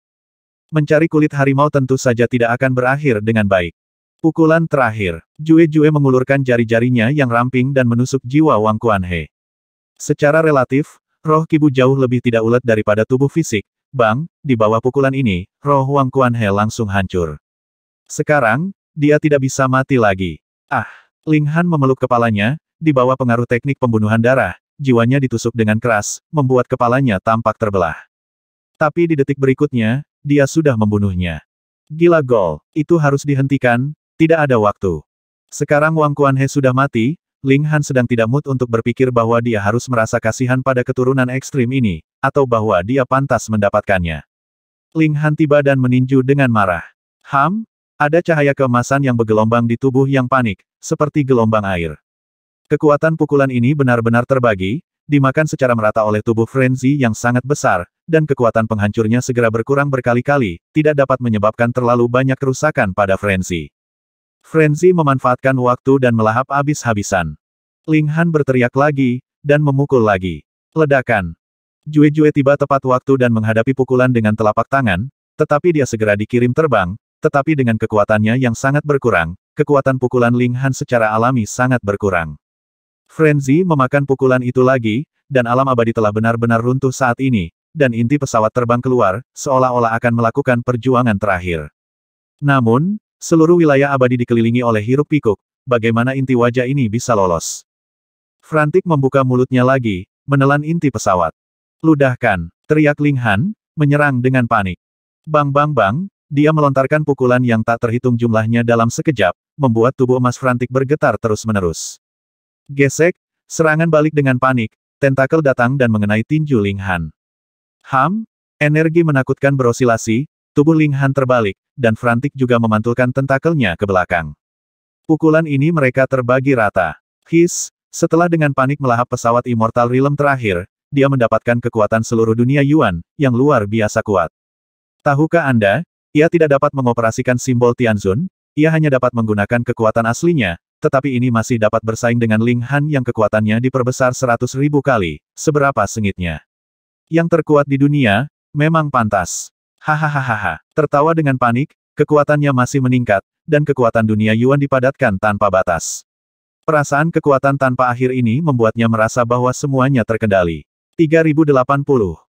Mencari kulit harimau tentu saja tidak akan berakhir dengan baik. Pukulan terakhir, Jue-Jue mengulurkan jari-jarinya yang ramping dan menusuk jiwa Wang Kuanhe. Secara relatif, Roh Kibu jauh lebih tidak ulet daripada tubuh fisik, bang, di bawah pukulan ini, roh Wang Kuan He langsung hancur. Sekarang, dia tidak bisa mati lagi. Ah, Ling Han memeluk kepalanya, di bawah pengaruh teknik pembunuhan darah, jiwanya ditusuk dengan keras, membuat kepalanya tampak terbelah. Tapi di detik berikutnya, dia sudah membunuhnya. Gila gol, itu harus dihentikan, tidak ada waktu. Sekarang Wang Kuan He sudah mati, Ling Han sedang tidak mood untuk berpikir bahwa dia harus merasa kasihan pada keturunan ekstrim ini, atau bahwa dia pantas mendapatkannya. Ling Han tiba dan meninju dengan marah. Ham? Ada cahaya keemasan yang bergelombang di tubuh yang panik, seperti gelombang air. Kekuatan pukulan ini benar-benar terbagi, dimakan secara merata oleh tubuh frenzy yang sangat besar, dan kekuatan penghancurnya segera berkurang berkali-kali, tidak dapat menyebabkan terlalu banyak kerusakan pada frenzy. Frenzy memanfaatkan waktu dan melahap habis-habisan. Ling Han berteriak lagi, dan memukul lagi. Ledakan. Jue-Jue tiba tepat waktu dan menghadapi pukulan dengan telapak tangan, tetapi dia segera dikirim terbang, tetapi dengan kekuatannya yang sangat berkurang, kekuatan pukulan Ling Han secara alami sangat berkurang. Frenzy memakan pukulan itu lagi, dan alam abadi telah benar-benar runtuh saat ini, dan inti pesawat terbang keluar, seolah-olah akan melakukan perjuangan terakhir. Namun, Seluruh wilayah abadi dikelilingi oleh hiruk pikuk, bagaimana inti wajah ini bisa lolos? Frantik membuka mulutnya lagi, menelan inti pesawat. Ludahkan, teriak Ling Han, menyerang dengan panik. Bang bang bang, dia melontarkan pukulan yang tak terhitung jumlahnya dalam sekejap, membuat tubuh emas Frantik bergetar terus-menerus. Gesek, serangan balik dengan panik, tentakel datang dan mengenai tinju Ling Han. Ham, energi menakutkan berosilasi, Tubuh Ling Han terbalik, dan Frantik juga memantulkan tentakelnya ke belakang. Pukulan ini mereka terbagi rata. His, setelah dengan panik melahap pesawat Immortal Realm terakhir, dia mendapatkan kekuatan seluruh dunia Yuan, yang luar biasa kuat. Tahukah Anda, ia tidak dapat mengoperasikan simbol Tianzun, ia hanya dapat menggunakan kekuatan aslinya, tetapi ini masih dapat bersaing dengan Ling Han yang kekuatannya diperbesar seratus ribu kali, seberapa sengitnya. Yang terkuat di dunia, memang pantas. Hahaha. Tertawa dengan panik, kekuatannya masih meningkat, dan kekuatan dunia Yuan dipadatkan tanpa batas. Perasaan kekuatan tanpa akhir ini membuatnya merasa bahwa semuanya terkendali. 3080